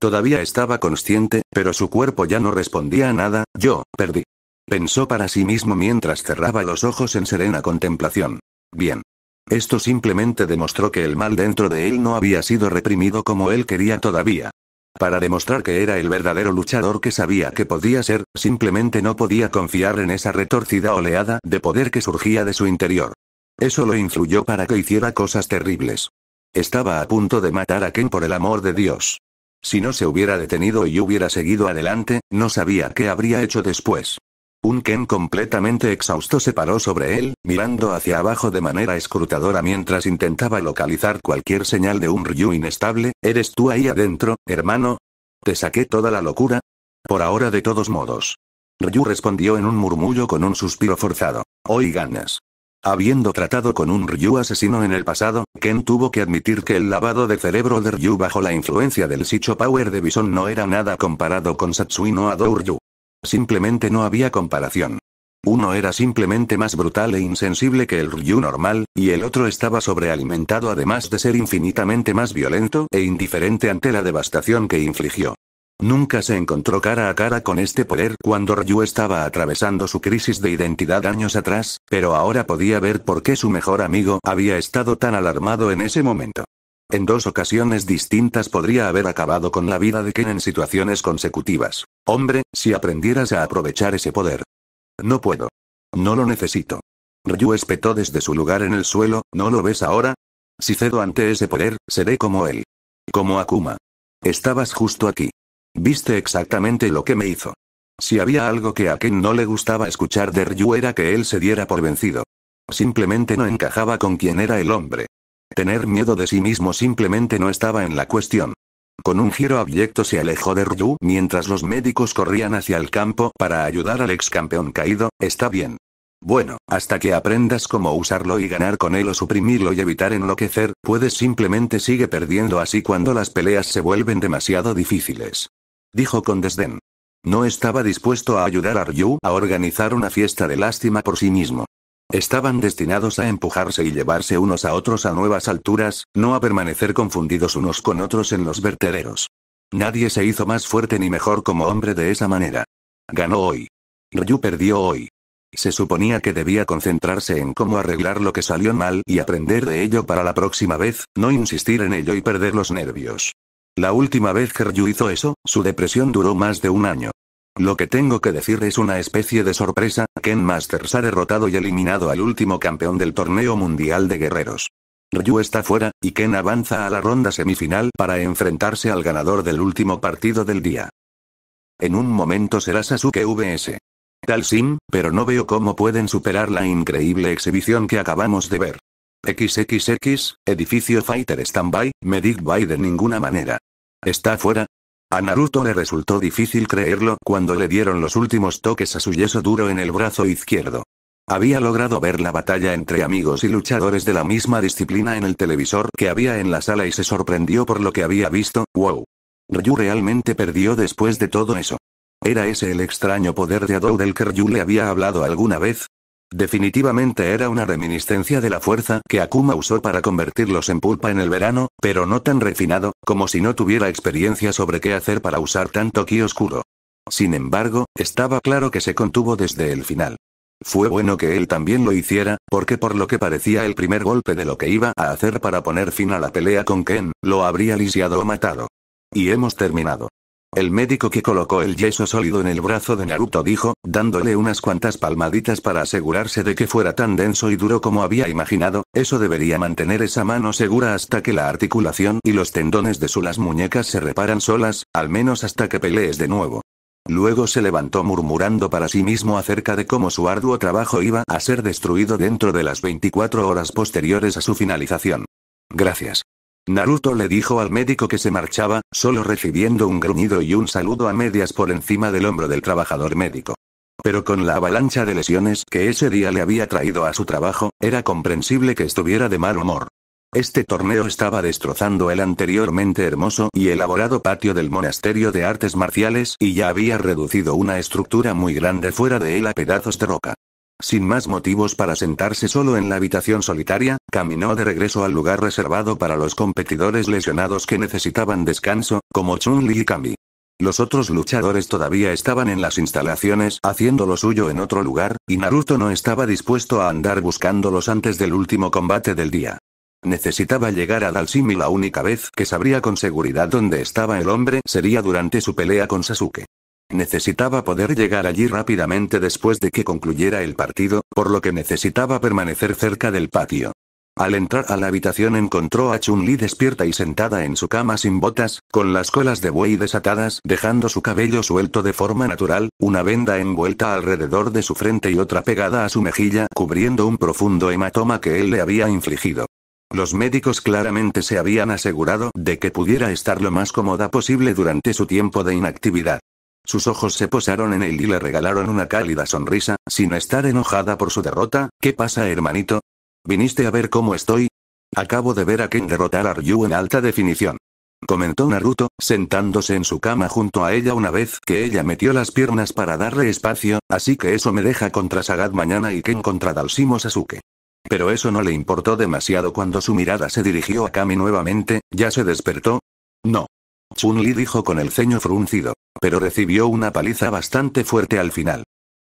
Todavía estaba consciente, pero su cuerpo ya no respondía a nada, yo, perdí. Pensó para sí mismo mientras cerraba los ojos en serena contemplación. Bien. Esto simplemente demostró que el mal dentro de él no había sido reprimido como él quería todavía. Para demostrar que era el verdadero luchador que sabía que podía ser, simplemente no podía confiar en esa retorcida oleada de poder que surgía de su interior. Eso lo influyó para que hiciera cosas terribles. Estaba a punto de matar a Ken por el amor de Dios. Si no se hubiera detenido y hubiera seguido adelante, no sabía qué habría hecho después. Un Ken completamente exhausto se paró sobre él, mirando hacia abajo de manera escrutadora mientras intentaba localizar cualquier señal de un Ryu inestable. ¿Eres tú ahí adentro, hermano? ¿Te saqué toda la locura? Por ahora de todos modos. Ryu respondió en un murmullo con un suspiro forzado. Hoy ganas. Habiendo tratado con un Ryu asesino en el pasado, Ken tuvo que admitir que el lavado de cerebro de Ryu bajo la influencia del Sicho Power de Bison no era nada comparado con Satsui Satsuino Ryu. Simplemente no había comparación. Uno era simplemente más brutal e insensible que el Ryu normal, y el otro estaba sobrealimentado además de ser infinitamente más violento e indiferente ante la devastación que infligió. Nunca se encontró cara a cara con este poder cuando Ryu estaba atravesando su crisis de identidad años atrás, pero ahora podía ver por qué su mejor amigo había estado tan alarmado en ese momento. En dos ocasiones distintas podría haber acabado con la vida de Ken en situaciones consecutivas. Hombre, si aprendieras a aprovechar ese poder. No puedo. No lo necesito. Ryu espetó desde su lugar en el suelo, ¿no lo ves ahora? Si cedo ante ese poder, seré como él. Como Akuma. Estabas justo aquí. Viste exactamente lo que me hizo. Si había algo que a Ken no le gustaba escuchar de Ryu era que él se diera por vencido. Simplemente no encajaba con quien era el hombre. Tener miedo de sí mismo simplemente no estaba en la cuestión. Con un giro abyecto se alejó de Ryu mientras los médicos corrían hacia el campo para ayudar al ex campeón caído, está bien. Bueno, hasta que aprendas cómo usarlo y ganar con él o suprimirlo y evitar enloquecer, puedes simplemente sigue perdiendo así cuando las peleas se vuelven demasiado difíciles dijo con desdén. No estaba dispuesto a ayudar a Ryu a organizar una fiesta de lástima por sí mismo. Estaban destinados a empujarse y llevarse unos a otros a nuevas alturas, no a permanecer confundidos unos con otros en los vertederos. Nadie se hizo más fuerte ni mejor como hombre de esa manera. Ganó hoy. Ryu perdió hoy. Se suponía que debía concentrarse en cómo arreglar lo que salió mal y aprender de ello para la próxima vez, no insistir en ello y perder los nervios. La última vez que Ryu hizo eso, su depresión duró más de un año. Lo que tengo que decir es una especie de sorpresa, Ken Masters ha derrotado y eliminado al último campeón del torneo mundial de guerreros. Ryu está fuera, y Ken avanza a la ronda semifinal para enfrentarse al ganador del último partido del día. En un momento será Sasuke VS. Tal Sim, pero no veo cómo pueden superar la increíble exhibición que acabamos de ver. XXX, edificio Fighter Standby, Medic by de ninguna manera. ¿Está fuera? A Naruto le resultó difícil creerlo cuando le dieron los últimos toques a su yeso duro en el brazo izquierdo. Había logrado ver la batalla entre amigos y luchadores de la misma disciplina en el televisor que había en la sala y se sorprendió por lo que había visto, wow. Ryu realmente perdió después de todo eso. ¿Era ese el extraño poder de Adou del que Ryu le había hablado alguna vez? Definitivamente era una reminiscencia de la fuerza que Akuma usó para convertirlos en pulpa en el verano, pero no tan refinado, como si no tuviera experiencia sobre qué hacer para usar tanto ki oscuro. Sin embargo, estaba claro que se contuvo desde el final. Fue bueno que él también lo hiciera, porque por lo que parecía el primer golpe de lo que iba a hacer para poner fin a la pelea con Ken, lo habría lisiado o matado. Y hemos terminado. El médico que colocó el yeso sólido en el brazo de Naruto dijo, dándole unas cuantas palmaditas para asegurarse de que fuera tan denso y duro como había imaginado, eso debería mantener esa mano segura hasta que la articulación y los tendones de las muñecas se reparan solas, al menos hasta que pelees de nuevo. Luego se levantó murmurando para sí mismo acerca de cómo su arduo trabajo iba a ser destruido dentro de las 24 horas posteriores a su finalización. Gracias. Naruto le dijo al médico que se marchaba, solo recibiendo un gruñido y un saludo a medias por encima del hombro del trabajador médico. Pero con la avalancha de lesiones que ese día le había traído a su trabajo, era comprensible que estuviera de mal humor. Este torneo estaba destrozando el anteriormente hermoso y elaborado patio del Monasterio de Artes Marciales y ya había reducido una estructura muy grande fuera de él a pedazos de roca. Sin más motivos para sentarse solo en la habitación solitaria, caminó de regreso al lugar reservado para los competidores lesionados que necesitaban descanso, como Chun-Li y Kami. Los otros luchadores todavía estaban en las instalaciones haciendo lo suyo en otro lugar, y Naruto no estaba dispuesto a andar buscándolos antes del último combate del día. Necesitaba llegar a Dalsimi y la única vez que sabría con seguridad dónde estaba el hombre sería durante su pelea con Sasuke. Necesitaba poder llegar allí rápidamente después de que concluyera el partido, por lo que necesitaba permanecer cerca del patio. Al entrar a la habitación encontró a Chun-Li despierta y sentada en su cama sin botas, con las colas de buey desatadas dejando su cabello suelto de forma natural, una venda envuelta alrededor de su frente y otra pegada a su mejilla cubriendo un profundo hematoma que él le había infligido. Los médicos claramente se habían asegurado de que pudiera estar lo más cómoda posible durante su tiempo de inactividad. Sus ojos se posaron en él y le regalaron una cálida sonrisa, sin estar enojada por su derrota. ¿Qué pasa, hermanito? ¿Viniste a ver cómo estoy? Acabo de ver a Ken derrotar a Ryu en alta definición. Comentó Naruto, sentándose en su cama junto a ella una vez que ella metió las piernas para darle espacio, así que eso me deja contra Sagat mañana y Ken contra Dalsimo Sasuke. Pero eso no le importó demasiado cuando su mirada se dirigió a Kami nuevamente, ¿ya se despertó? No. Chun Li dijo con el ceño fruncido. Pero recibió una paliza bastante fuerte al final.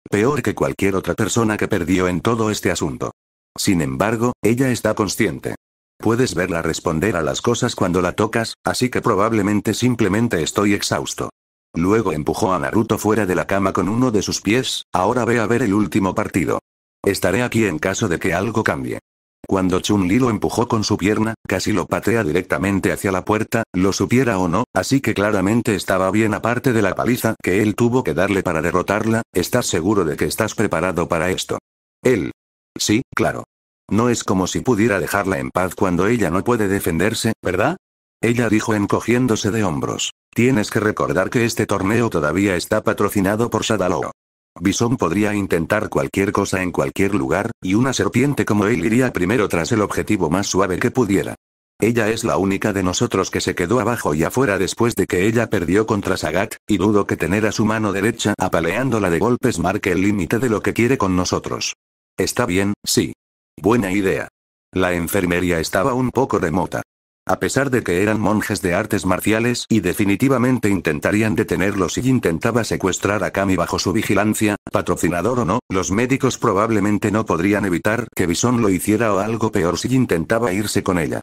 Peor que cualquier otra persona que perdió en todo este asunto. Sin embargo, ella está consciente. Puedes verla responder a las cosas cuando la tocas, así que probablemente simplemente estoy exhausto. Luego empujó a Naruto fuera de la cama con uno de sus pies, ahora ve a ver el último partido. Estaré aquí en caso de que algo cambie. Cuando Chun-Li lo empujó con su pierna, casi lo patea directamente hacia la puerta, lo supiera o no, así que claramente estaba bien aparte de la paliza que él tuvo que darle para derrotarla, ¿estás seguro de que estás preparado para esto? Él. Sí, claro. No es como si pudiera dejarla en paz cuando ella no puede defenderse, ¿verdad? Ella dijo encogiéndose de hombros. Tienes que recordar que este torneo todavía está patrocinado por Sadaloo. Bison podría intentar cualquier cosa en cualquier lugar, y una serpiente como él iría primero tras el objetivo más suave que pudiera. Ella es la única de nosotros que se quedó abajo y afuera después de que ella perdió contra Sagat, y dudo que tener a su mano derecha apaleándola de golpes marque el límite de lo que quiere con nosotros. Está bien, sí. Buena idea. La enfermería estaba un poco remota. A pesar de que eran monjes de artes marciales y definitivamente intentarían detenerlo si intentaba secuestrar a Kami bajo su vigilancia, patrocinador o no, los médicos probablemente no podrían evitar que Bison lo hiciera o algo peor si intentaba irse con ella.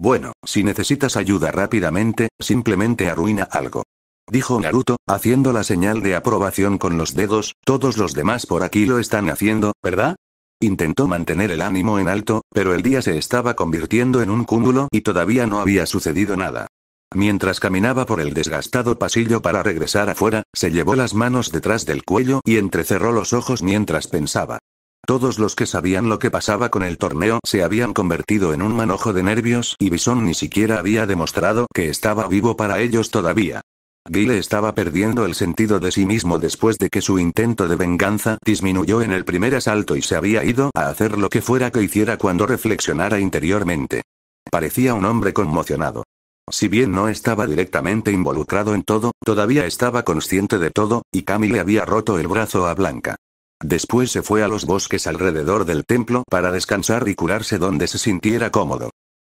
Bueno, si necesitas ayuda rápidamente, simplemente arruina algo. Dijo Naruto, haciendo la señal de aprobación con los dedos, todos los demás por aquí lo están haciendo, ¿verdad? Intentó mantener el ánimo en alto, pero el día se estaba convirtiendo en un cúmulo y todavía no había sucedido nada. Mientras caminaba por el desgastado pasillo para regresar afuera, se llevó las manos detrás del cuello y entrecerró los ojos mientras pensaba. Todos los que sabían lo que pasaba con el torneo se habían convertido en un manojo de nervios y Bison ni siquiera había demostrado que estaba vivo para ellos todavía. Gile estaba perdiendo el sentido de sí mismo después de que su intento de venganza disminuyó en el primer asalto y se había ido a hacer lo que fuera que hiciera cuando reflexionara interiormente. Parecía un hombre conmocionado. Si bien no estaba directamente involucrado en todo, todavía estaba consciente de todo, y Camille le había roto el brazo a Blanca. Después se fue a los bosques alrededor del templo para descansar y curarse donde se sintiera cómodo.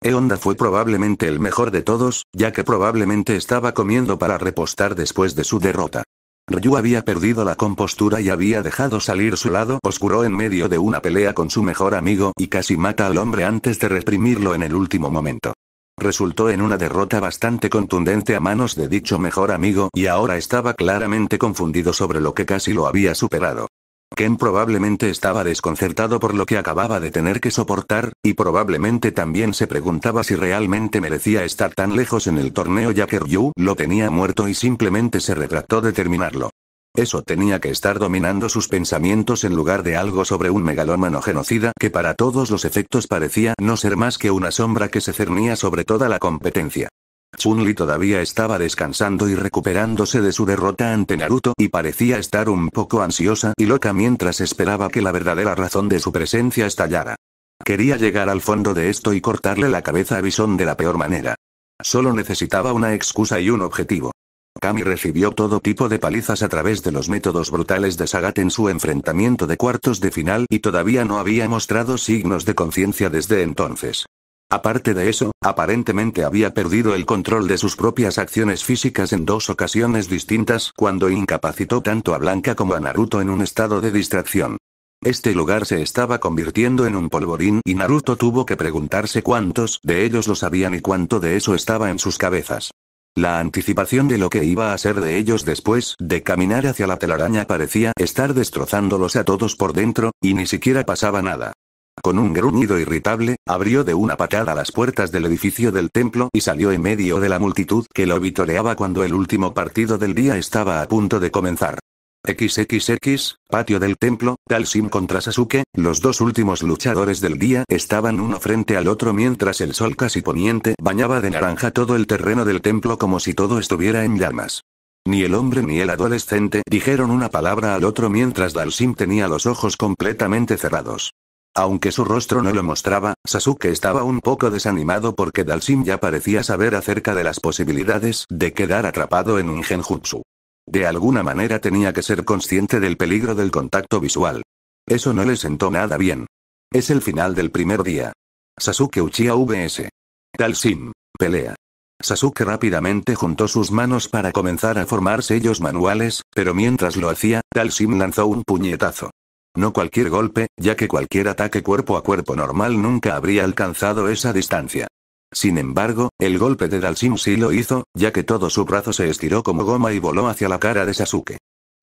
Eonda fue probablemente el mejor de todos, ya que probablemente estaba comiendo para repostar después de su derrota. Ryu había perdido la compostura y había dejado salir su lado oscuro en medio de una pelea con su mejor amigo y casi mata al hombre antes de reprimirlo en el último momento. Resultó en una derrota bastante contundente a manos de dicho mejor amigo y ahora estaba claramente confundido sobre lo que casi lo había superado. Ken probablemente estaba desconcertado por lo que acababa de tener que soportar, y probablemente también se preguntaba si realmente merecía estar tan lejos en el torneo ya que Ryu lo tenía muerto y simplemente se retractó de terminarlo. Eso tenía que estar dominando sus pensamientos en lugar de algo sobre un megalómano genocida que para todos los efectos parecía no ser más que una sombra que se cernía sobre toda la competencia. Chun-Li todavía estaba descansando y recuperándose de su derrota ante Naruto y parecía estar un poco ansiosa y loca mientras esperaba que la verdadera razón de su presencia estallara. Quería llegar al fondo de esto y cortarle la cabeza a Bison de la peor manera. Solo necesitaba una excusa y un objetivo. Kami recibió todo tipo de palizas a través de los métodos brutales de Sagat en su enfrentamiento de cuartos de final y todavía no había mostrado signos de conciencia desde entonces. Aparte de eso, aparentemente había perdido el control de sus propias acciones físicas en dos ocasiones distintas cuando incapacitó tanto a Blanca como a Naruto en un estado de distracción. Este lugar se estaba convirtiendo en un polvorín y Naruto tuvo que preguntarse cuántos de ellos lo sabían y cuánto de eso estaba en sus cabezas. La anticipación de lo que iba a ser de ellos después de caminar hacia la telaraña parecía estar destrozándolos a todos por dentro, y ni siquiera pasaba nada con un gruñido irritable, abrió de una patada las puertas del edificio del templo y salió en medio de la multitud que lo vitoreaba cuando el último partido del día estaba a punto de comenzar. XXX, patio del templo, Dalsim contra Sasuke, los dos últimos luchadores del día estaban uno frente al otro mientras el sol casi poniente bañaba de naranja todo el terreno del templo como si todo estuviera en llamas. Ni el hombre ni el adolescente dijeron una palabra al otro mientras Dalsim tenía los ojos completamente cerrados. Aunque su rostro no lo mostraba, Sasuke estaba un poco desanimado porque Dalsim ya parecía saber acerca de las posibilidades de quedar atrapado en un genjutsu. De alguna manera tenía que ser consciente del peligro del contacto visual. Eso no le sentó nada bien. Es el final del primer día. Sasuke Uchiha VS. Dalsim. Pelea. Sasuke rápidamente juntó sus manos para comenzar a formar sellos manuales, pero mientras lo hacía, Dalsim lanzó un puñetazo. No cualquier golpe, ya que cualquier ataque cuerpo a cuerpo normal nunca habría alcanzado esa distancia. Sin embargo, el golpe de Dalsim sí lo hizo, ya que todo su brazo se estiró como goma y voló hacia la cara de Sasuke.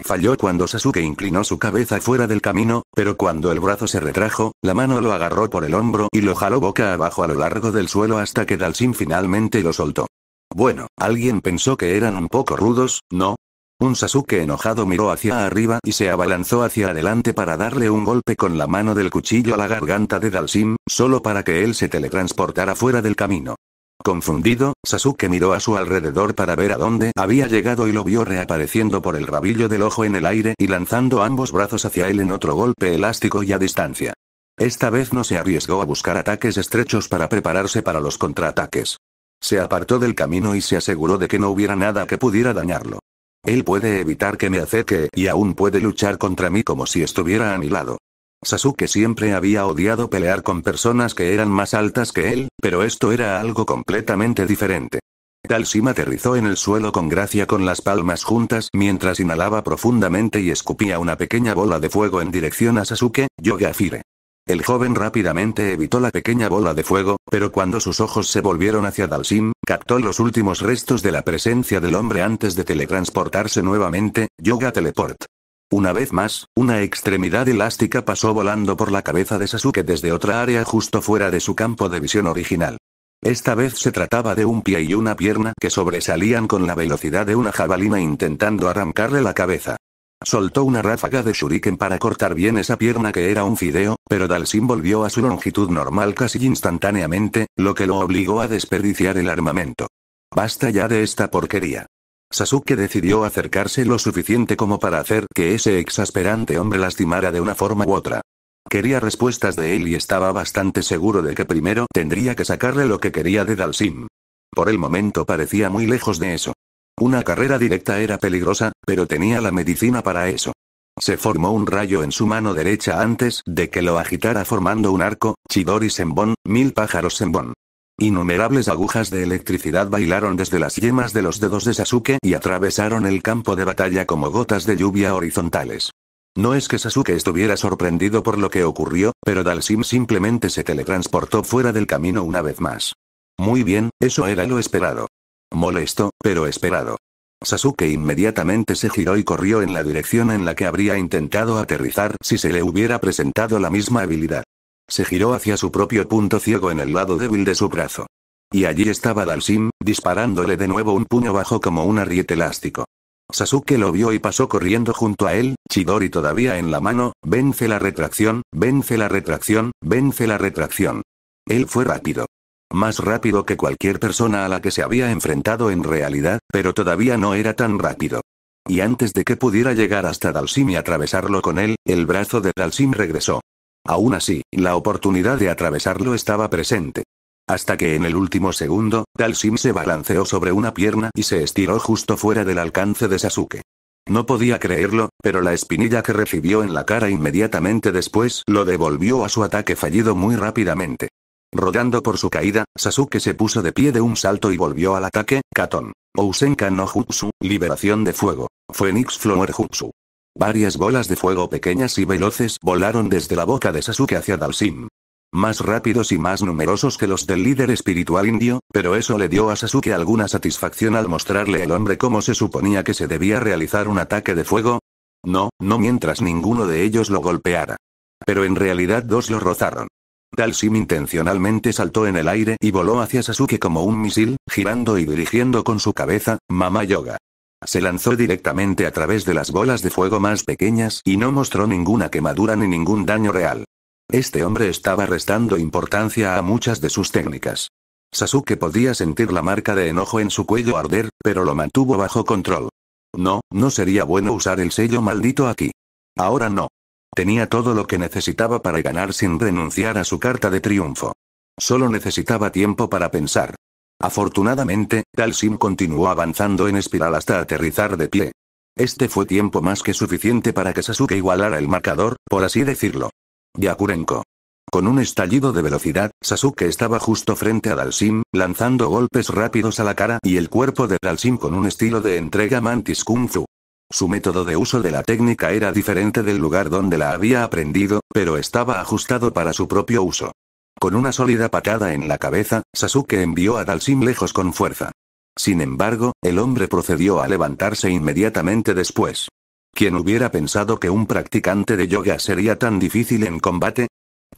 Falló cuando Sasuke inclinó su cabeza fuera del camino, pero cuando el brazo se retrajo, la mano lo agarró por el hombro y lo jaló boca abajo a lo largo del suelo hasta que Dalsim finalmente lo soltó. Bueno, alguien pensó que eran un poco rudos, ¿no? Un Sasuke enojado miró hacia arriba y se abalanzó hacia adelante para darle un golpe con la mano del cuchillo a la garganta de Dalsim, solo para que él se teletransportara fuera del camino. Confundido, Sasuke miró a su alrededor para ver a dónde había llegado y lo vio reapareciendo por el rabillo del ojo en el aire y lanzando ambos brazos hacia él en otro golpe elástico y a distancia. Esta vez no se arriesgó a buscar ataques estrechos para prepararse para los contraataques. Se apartó del camino y se aseguró de que no hubiera nada que pudiera dañarlo. Él puede evitar que me acerque, y aún puede luchar contra mí como si estuviera a mi lado. Sasuke siempre había odiado pelear con personas que eran más altas que él, pero esto era algo completamente diferente. Dalsim aterrizó en el suelo con gracia con las palmas juntas mientras inhalaba profundamente y escupía una pequeña bola de fuego en dirección a Sasuke, Yogafire. El joven rápidamente evitó la pequeña bola de fuego, pero cuando sus ojos se volvieron hacia Dalsim, captó los últimos restos de la presencia del hombre antes de teletransportarse nuevamente, Yoga Teleport. Una vez más, una extremidad elástica pasó volando por la cabeza de Sasuke desde otra área justo fuera de su campo de visión original. Esta vez se trataba de un pie y una pierna que sobresalían con la velocidad de una jabalina intentando arrancarle la cabeza. Soltó una ráfaga de shuriken para cortar bien esa pierna que era un fideo, pero Dalsin volvió a su longitud normal casi instantáneamente, lo que lo obligó a desperdiciar el armamento. Basta ya de esta porquería. Sasuke decidió acercarse lo suficiente como para hacer que ese exasperante hombre lastimara de una forma u otra. Quería respuestas de él y estaba bastante seguro de que primero tendría que sacarle lo que quería de Dalsim. Por el momento parecía muy lejos de eso. Una carrera directa era peligrosa, pero tenía la medicina para eso. Se formó un rayo en su mano derecha antes de que lo agitara formando un arco, Chidori Sembon, mil pájaros Sembon. Innumerables agujas de electricidad bailaron desde las yemas de los dedos de Sasuke y atravesaron el campo de batalla como gotas de lluvia horizontales. No es que Sasuke estuviera sorprendido por lo que ocurrió, pero Dalsim simplemente se teletransportó fuera del camino una vez más. Muy bien, eso era lo esperado. Molesto, pero esperado. Sasuke inmediatamente se giró y corrió en la dirección en la que habría intentado aterrizar si se le hubiera presentado la misma habilidad. Se giró hacia su propio punto ciego en el lado débil de su brazo. Y allí estaba Dalsim, disparándole de nuevo un puño bajo como un arriete elástico. Sasuke lo vio y pasó corriendo junto a él, Chidori todavía en la mano, vence la retracción, vence la retracción, vence la retracción. Él fue rápido más rápido que cualquier persona a la que se había enfrentado en realidad, pero todavía no era tan rápido. Y antes de que pudiera llegar hasta Dalsim y atravesarlo con él, el brazo de Dalsim regresó. Aún así, la oportunidad de atravesarlo estaba presente. Hasta que en el último segundo, Dalsim se balanceó sobre una pierna y se estiró justo fuera del alcance de Sasuke. No podía creerlo, pero la espinilla que recibió en la cara inmediatamente después lo devolvió a su ataque fallido muy rápidamente. Rodando por su caída, Sasuke se puso de pie de un salto y volvió al ataque, Katon. Ousenka no Jutsu, liberación de fuego. Phoenix Flower Jutsu. Varias bolas de fuego pequeñas y veloces volaron desde la boca de Sasuke hacia Dalsim. Más rápidos y más numerosos que los del líder espiritual indio, pero eso le dio a Sasuke alguna satisfacción al mostrarle al hombre cómo se suponía que se debía realizar un ataque de fuego. No, no mientras ninguno de ellos lo golpeara. Pero en realidad dos lo rozaron. Dalsim intencionalmente saltó en el aire y voló hacia Sasuke como un misil, girando y dirigiendo con su cabeza, Mama Yoga. Se lanzó directamente a través de las bolas de fuego más pequeñas y no mostró ninguna quemadura ni ningún daño real. Este hombre estaba restando importancia a muchas de sus técnicas. Sasuke podía sentir la marca de enojo en su cuello arder, pero lo mantuvo bajo control. No, no sería bueno usar el sello maldito aquí. Ahora no. Tenía todo lo que necesitaba para ganar sin renunciar a su carta de triunfo. Solo necesitaba tiempo para pensar. Afortunadamente, Dalsim continuó avanzando en espiral hasta aterrizar de pie. Este fue tiempo más que suficiente para que Sasuke igualara el marcador, por así decirlo. Yakurenko. Con un estallido de velocidad, Sasuke estaba justo frente a Dalsim, lanzando golpes rápidos a la cara y el cuerpo de Dalsim con un estilo de entrega mantis kung fu. Su método de uso de la técnica era diferente del lugar donde la había aprendido, pero estaba ajustado para su propio uso. Con una sólida patada en la cabeza, Sasuke envió a Dalsim lejos con fuerza. Sin embargo, el hombre procedió a levantarse inmediatamente después. ¿Quién hubiera pensado que un practicante de yoga sería tan difícil en combate?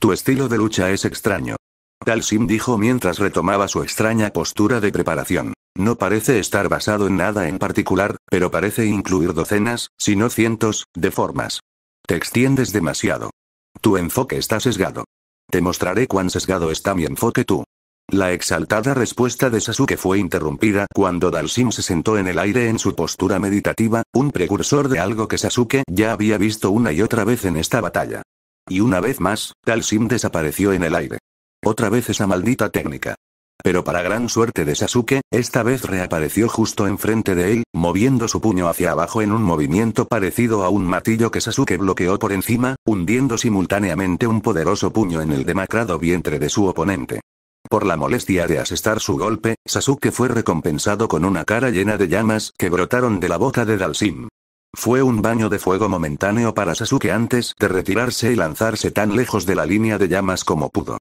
Tu estilo de lucha es extraño. Dalsim dijo mientras retomaba su extraña postura de preparación. No parece estar basado en nada en particular, pero parece incluir docenas, si no cientos, de formas. Te extiendes demasiado. Tu enfoque está sesgado. Te mostraré cuán sesgado está mi enfoque tú. La exaltada respuesta de Sasuke fue interrumpida cuando Dalsim se sentó en el aire en su postura meditativa, un precursor de algo que Sasuke ya había visto una y otra vez en esta batalla. Y una vez más, Dalsim desapareció en el aire. Otra vez esa maldita técnica. Pero para gran suerte de Sasuke, esta vez reapareció justo enfrente de él, moviendo su puño hacia abajo en un movimiento parecido a un matillo que Sasuke bloqueó por encima, hundiendo simultáneamente un poderoso puño en el demacrado vientre de su oponente. Por la molestia de asestar su golpe, Sasuke fue recompensado con una cara llena de llamas que brotaron de la boca de Dalsim. Fue un baño de fuego momentáneo para Sasuke antes de retirarse y lanzarse tan lejos de la línea de llamas como pudo.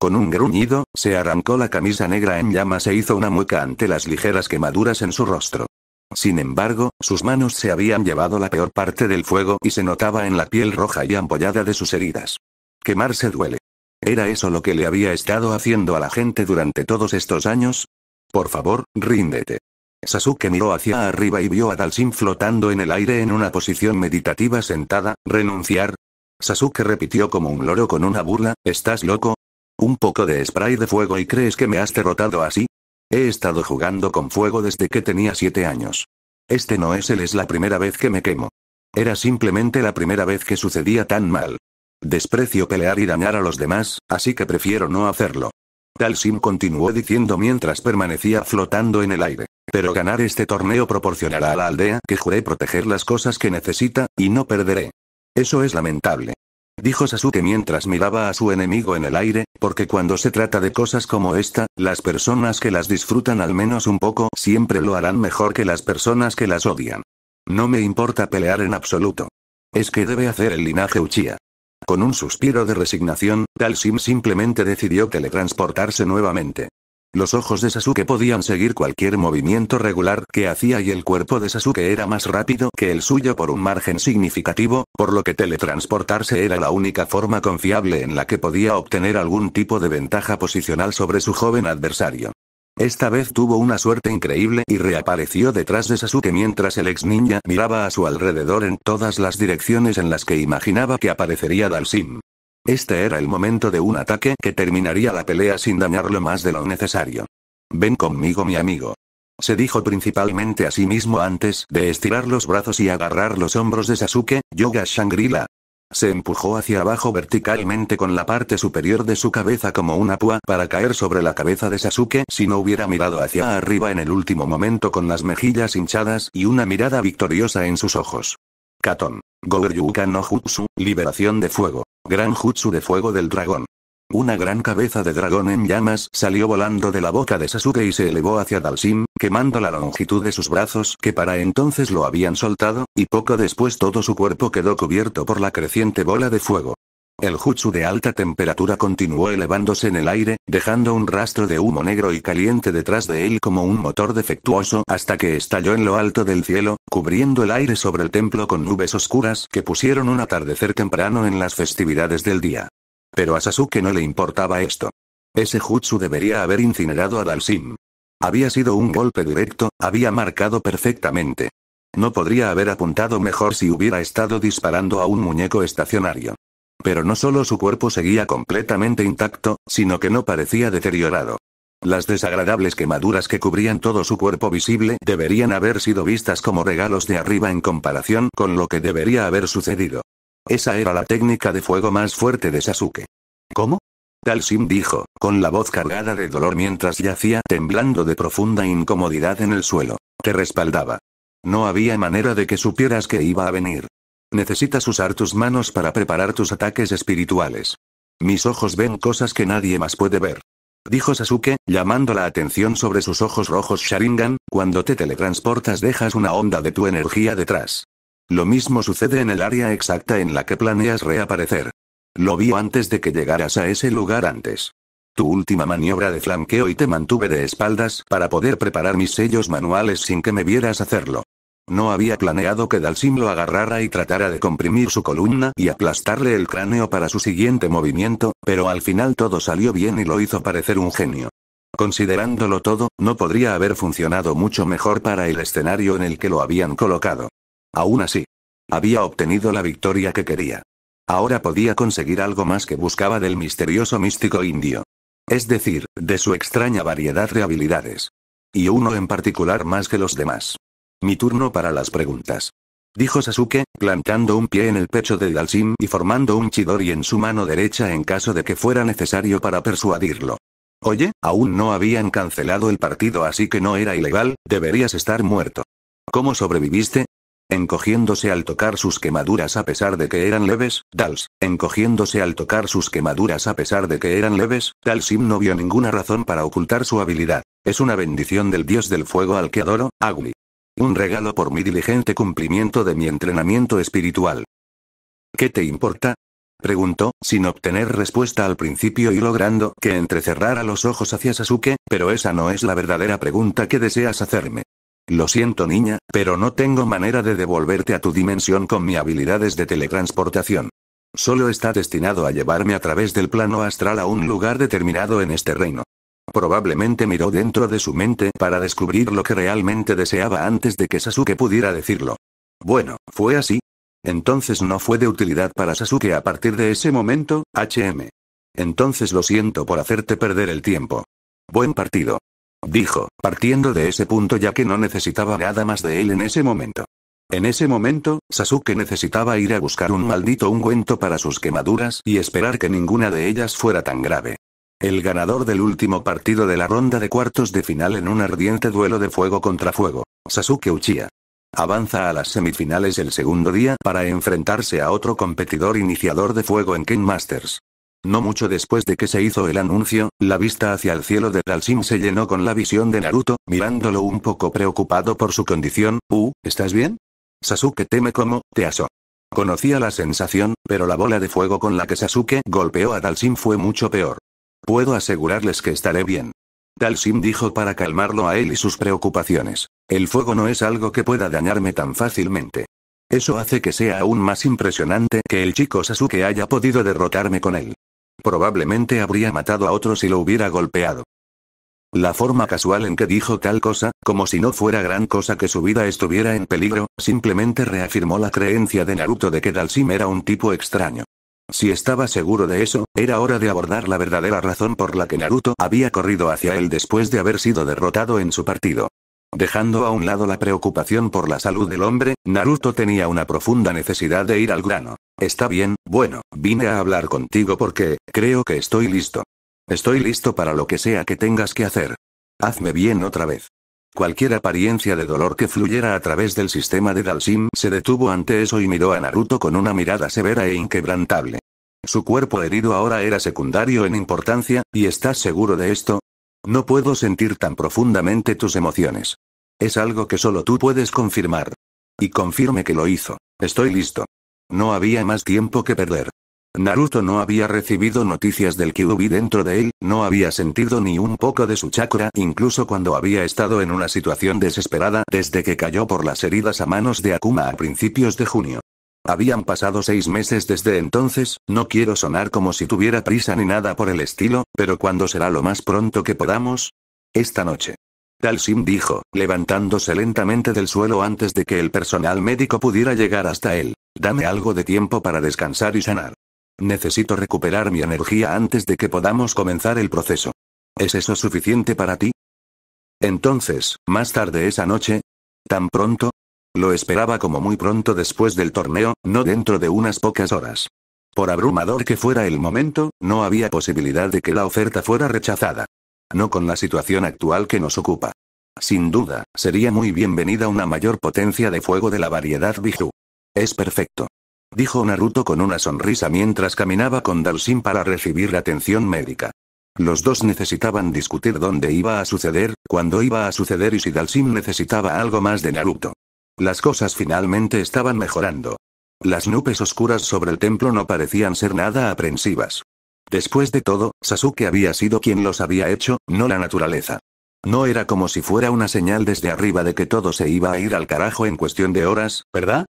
Con un gruñido, se arrancó la camisa negra en llamas e hizo una mueca ante las ligeras quemaduras en su rostro. Sin embargo, sus manos se habían llevado la peor parte del fuego y se notaba en la piel roja y ampollada de sus heridas. Quemarse duele. ¿Era eso lo que le había estado haciendo a la gente durante todos estos años? Por favor, ríndete. Sasuke miró hacia arriba y vio a Dalsin flotando en el aire en una posición meditativa sentada, renunciar. Sasuke repitió como un loro con una burla, ¿estás loco? un poco de spray de fuego y crees que me has derrotado así? He estado jugando con fuego desde que tenía 7 años. Este no es el es la primera vez que me quemo. Era simplemente la primera vez que sucedía tan mal. Desprecio pelear y dañar a los demás, así que prefiero no hacerlo. Tal Sim continuó diciendo mientras permanecía flotando en el aire. Pero ganar este torneo proporcionará a la aldea que juré proteger las cosas que necesita, y no perderé. Eso es lamentable, dijo Sasuke mientras miraba a su enemigo en el aire, porque cuando se trata de cosas como esta, las personas que las disfrutan al menos un poco siempre lo harán mejor que las personas que las odian. No me importa pelear en absoluto. Es que debe hacer el linaje Uchiha. Con un suspiro de resignación, Dalsim simplemente decidió teletransportarse nuevamente. Los ojos de Sasuke podían seguir cualquier movimiento regular que hacía y el cuerpo de Sasuke era más rápido que el suyo por un margen significativo, por lo que teletransportarse era la única forma confiable en la que podía obtener algún tipo de ventaja posicional sobre su joven adversario. Esta vez tuvo una suerte increíble y reapareció detrás de Sasuke mientras el ex ninja miraba a su alrededor en todas las direcciones en las que imaginaba que aparecería Dalsim. Este era el momento de un ataque que terminaría la pelea sin dañarlo más de lo necesario. Ven conmigo, mi amigo. Se dijo principalmente a sí mismo antes de estirar los brazos y agarrar los hombros de Sasuke, Yoga Shangri-La. Se empujó hacia abajo verticalmente con la parte superior de su cabeza como una púa para caer sobre la cabeza de Sasuke si no hubiera mirado hacia arriba en el último momento con las mejillas hinchadas y una mirada victoriosa en sus ojos. Katon. Goryuka no Jutsu, liberación de fuego. Gran Jutsu de fuego del dragón. Una gran cabeza de dragón en llamas salió volando de la boca de Sasuke y se elevó hacia Dalsim, quemando la longitud de sus brazos que para entonces lo habían soltado, y poco después todo su cuerpo quedó cubierto por la creciente bola de fuego. El jutsu de alta temperatura continuó elevándose en el aire, dejando un rastro de humo negro y caliente detrás de él como un motor defectuoso hasta que estalló en lo alto del cielo, cubriendo el aire sobre el templo con nubes oscuras que pusieron un atardecer temprano en las festividades del día. Pero a Sasuke no le importaba esto. Ese jutsu debería haber incinerado a Dalsim. Había sido un golpe directo, había marcado perfectamente. No podría haber apuntado mejor si hubiera estado disparando a un muñeco estacionario. Pero no solo su cuerpo seguía completamente intacto, sino que no parecía deteriorado. Las desagradables quemaduras que cubrían todo su cuerpo visible deberían haber sido vistas como regalos de arriba en comparación con lo que debería haber sucedido. Esa era la técnica de fuego más fuerte de Sasuke. ¿Cómo? Dalsim dijo, con la voz cargada de dolor mientras yacía temblando de profunda incomodidad en el suelo. Te respaldaba. No había manera de que supieras que iba a venir necesitas usar tus manos para preparar tus ataques espirituales. Mis ojos ven cosas que nadie más puede ver. Dijo Sasuke, llamando la atención sobre sus ojos rojos Sharingan, cuando te teletransportas dejas una onda de tu energía detrás. Lo mismo sucede en el área exacta en la que planeas reaparecer. Lo vi antes de que llegaras a ese lugar antes. Tu última maniobra de flanqueo y te mantuve de espaldas para poder preparar mis sellos manuales sin que me vieras hacerlo. No había planeado que Dalsim lo agarrara y tratara de comprimir su columna y aplastarle el cráneo para su siguiente movimiento, pero al final todo salió bien y lo hizo parecer un genio. Considerándolo todo, no podría haber funcionado mucho mejor para el escenario en el que lo habían colocado. Aún así, había obtenido la victoria que quería. Ahora podía conseguir algo más que buscaba del misterioso místico indio. Es decir, de su extraña variedad de habilidades. Y uno en particular más que los demás. Mi turno para las preguntas. Dijo Sasuke, plantando un pie en el pecho de Dalsim y formando un chidori en su mano derecha en caso de que fuera necesario para persuadirlo. Oye, aún no habían cancelado el partido así que no era ilegal, deberías estar muerto. ¿Cómo sobreviviste? Encogiéndose al tocar sus quemaduras a pesar de que eran leves, Dals, encogiéndose al tocar sus quemaduras a pesar de que eran leves, Dalsim no vio ninguna razón para ocultar su habilidad. Es una bendición del dios del fuego al que adoro, agui un regalo por mi diligente cumplimiento de mi entrenamiento espiritual. ¿Qué te importa? Preguntó, sin obtener respuesta al principio y logrando que entrecerrara los ojos hacia Sasuke, pero esa no es la verdadera pregunta que deseas hacerme. Lo siento niña, pero no tengo manera de devolverte a tu dimensión con mis habilidades de teletransportación. Solo está destinado a llevarme a través del plano astral a un lugar determinado en este reino probablemente miró dentro de su mente para descubrir lo que realmente deseaba antes de que Sasuke pudiera decirlo. Bueno, fue así. Entonces no fue de utilidad para Sasuke a partir de ese momento, HM. Entonces lo siento por hacerte perder el tiempo. Buen partido. Dijo, partiendo de ese punto ya que no necesitaba nada más de él en ese momento. En ese momento, Sasuke necesitaba ir a buscar un maldito ungüento para sus quemaduras y esperar que ninguna de ellas fuera tan grave. El ganador del último partido de la ronda de cuartos de final en un ardiente duelo de fuego contra fuego, Sasuke Uchiha. Avanza a las semifinales el segundo día para enfrentarse a otro competidor iniciador de fuego en King Masters. No mucho después de que se hizo el anuncio, la vista hacia el cielo de Dalsim se llenó con la visión de Naruto, mirándolo un poco preocupado por su condición. Uh, ¿estás bien? Sasuke teme como, te aso. Conocía la sensación, pero la bola de fuego con la que Sasuke golpeó a Dalsim fue mucho peor. Puedo asegurarles que estaré bien. Dalsim dijo para calmarlo a él y sus preocupaciones. El fuego no es algo que pueda dañarme tan fácilmente. Eso hace que sea aún más impresionante que el chico Sasuke haya podido derrotarme con él. Probablemente habría matado a otro si lo hubiera golpeado. La forma casual en que dijo tal cosa, como si no fuera gran cosa que su vida estuviera en peligro, simplemente reafirmó la creencia de Naruto de que Dalsim era un tipo extraño. Si estaba seguro de eso, era hora de abordar la verdadera razón por la que Naruto había corrido hacia él después de haber sido derrotado en su partido. Dejando a un lado la preocupación por la salud del hombre, Naruto tenía una profunda necesidad de ir al grano. Está bien, bueno, vine a hablar contigo porque, creo que estoy listo. Estoy listo para lo que sea que tengas que hacer. Hazme bien otra vez. Cualquier apariencia de dolor que fluyera a través del sistema de Dalsim se detuvo ante eso y miró a Naruto con una mirada severa e inquebrantable. Su cuerpo herido ahora era secundario en importancia, ¿y estás seguro de esto? No puedo sentir tan profundamente tus emociones. Es algo que solo tú puedes confirmar. Y confirme que lo hizo. Estoy listo. No había más tiempo que perder. Naruto no había recibido noticias del Kyuubi dentro de él, no había sentido ni un poco de su chakra incluso cuando había estado en una situación desesperada desde que cayó por las heridas a manos de Akuma a principios de junio. Habían pasado seis meses desde entonces, no quiero sonar como si tuviera prisa ni nada por el estilo, pero ¿cuándo será lo más pronto que podamos? Esta noche. Talsim dijo, levantándose lentamente del suelo antes de que el personal médico pudiera llegar hasta él. Dame algo de tiempo para descansar y sanar. Necesito recuperar mi energía antes de que podamos comenzar el proceso. ¿Es eso suficiente para ti? Entonces, más tarde esa noche, ¿tan pronto? Lo esperaba como muy pronto después del torneo, no dentro de unas pocas horas. Por abrumador que fuera el momento, no había posibilidad de que la oferta fuera rechazada. No con la situación actual que nos ocupa. Sin duda, sería muy bienvenida una mayor potencia de fuego de la variedad Biju. Es perfecto dijo Naruto con una sonrisa mientras caminaba con Dalsin para recibir atención médica. Los dos necesitaban discutir dónde iba a suceder, cuándo iba a suceder y si Dalsim necesitaba algo más de Naruto. Las cosas finalmente estaban mejorando. Las nubes oscuras sobre el templo no parecían ser nada aprensivas. Después de todo, Sasuke había sido quien los había hecho, no la naturaleza. No era como si fuera una señal desde arriba de que todo se iba a ir al carajo en cuestión de horas, ¿verdad?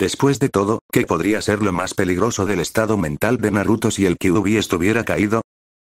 Después de todo, ¿qué podría ser lo más peligroso del estado mental de Naruto si el Kyuubi estuviera caído?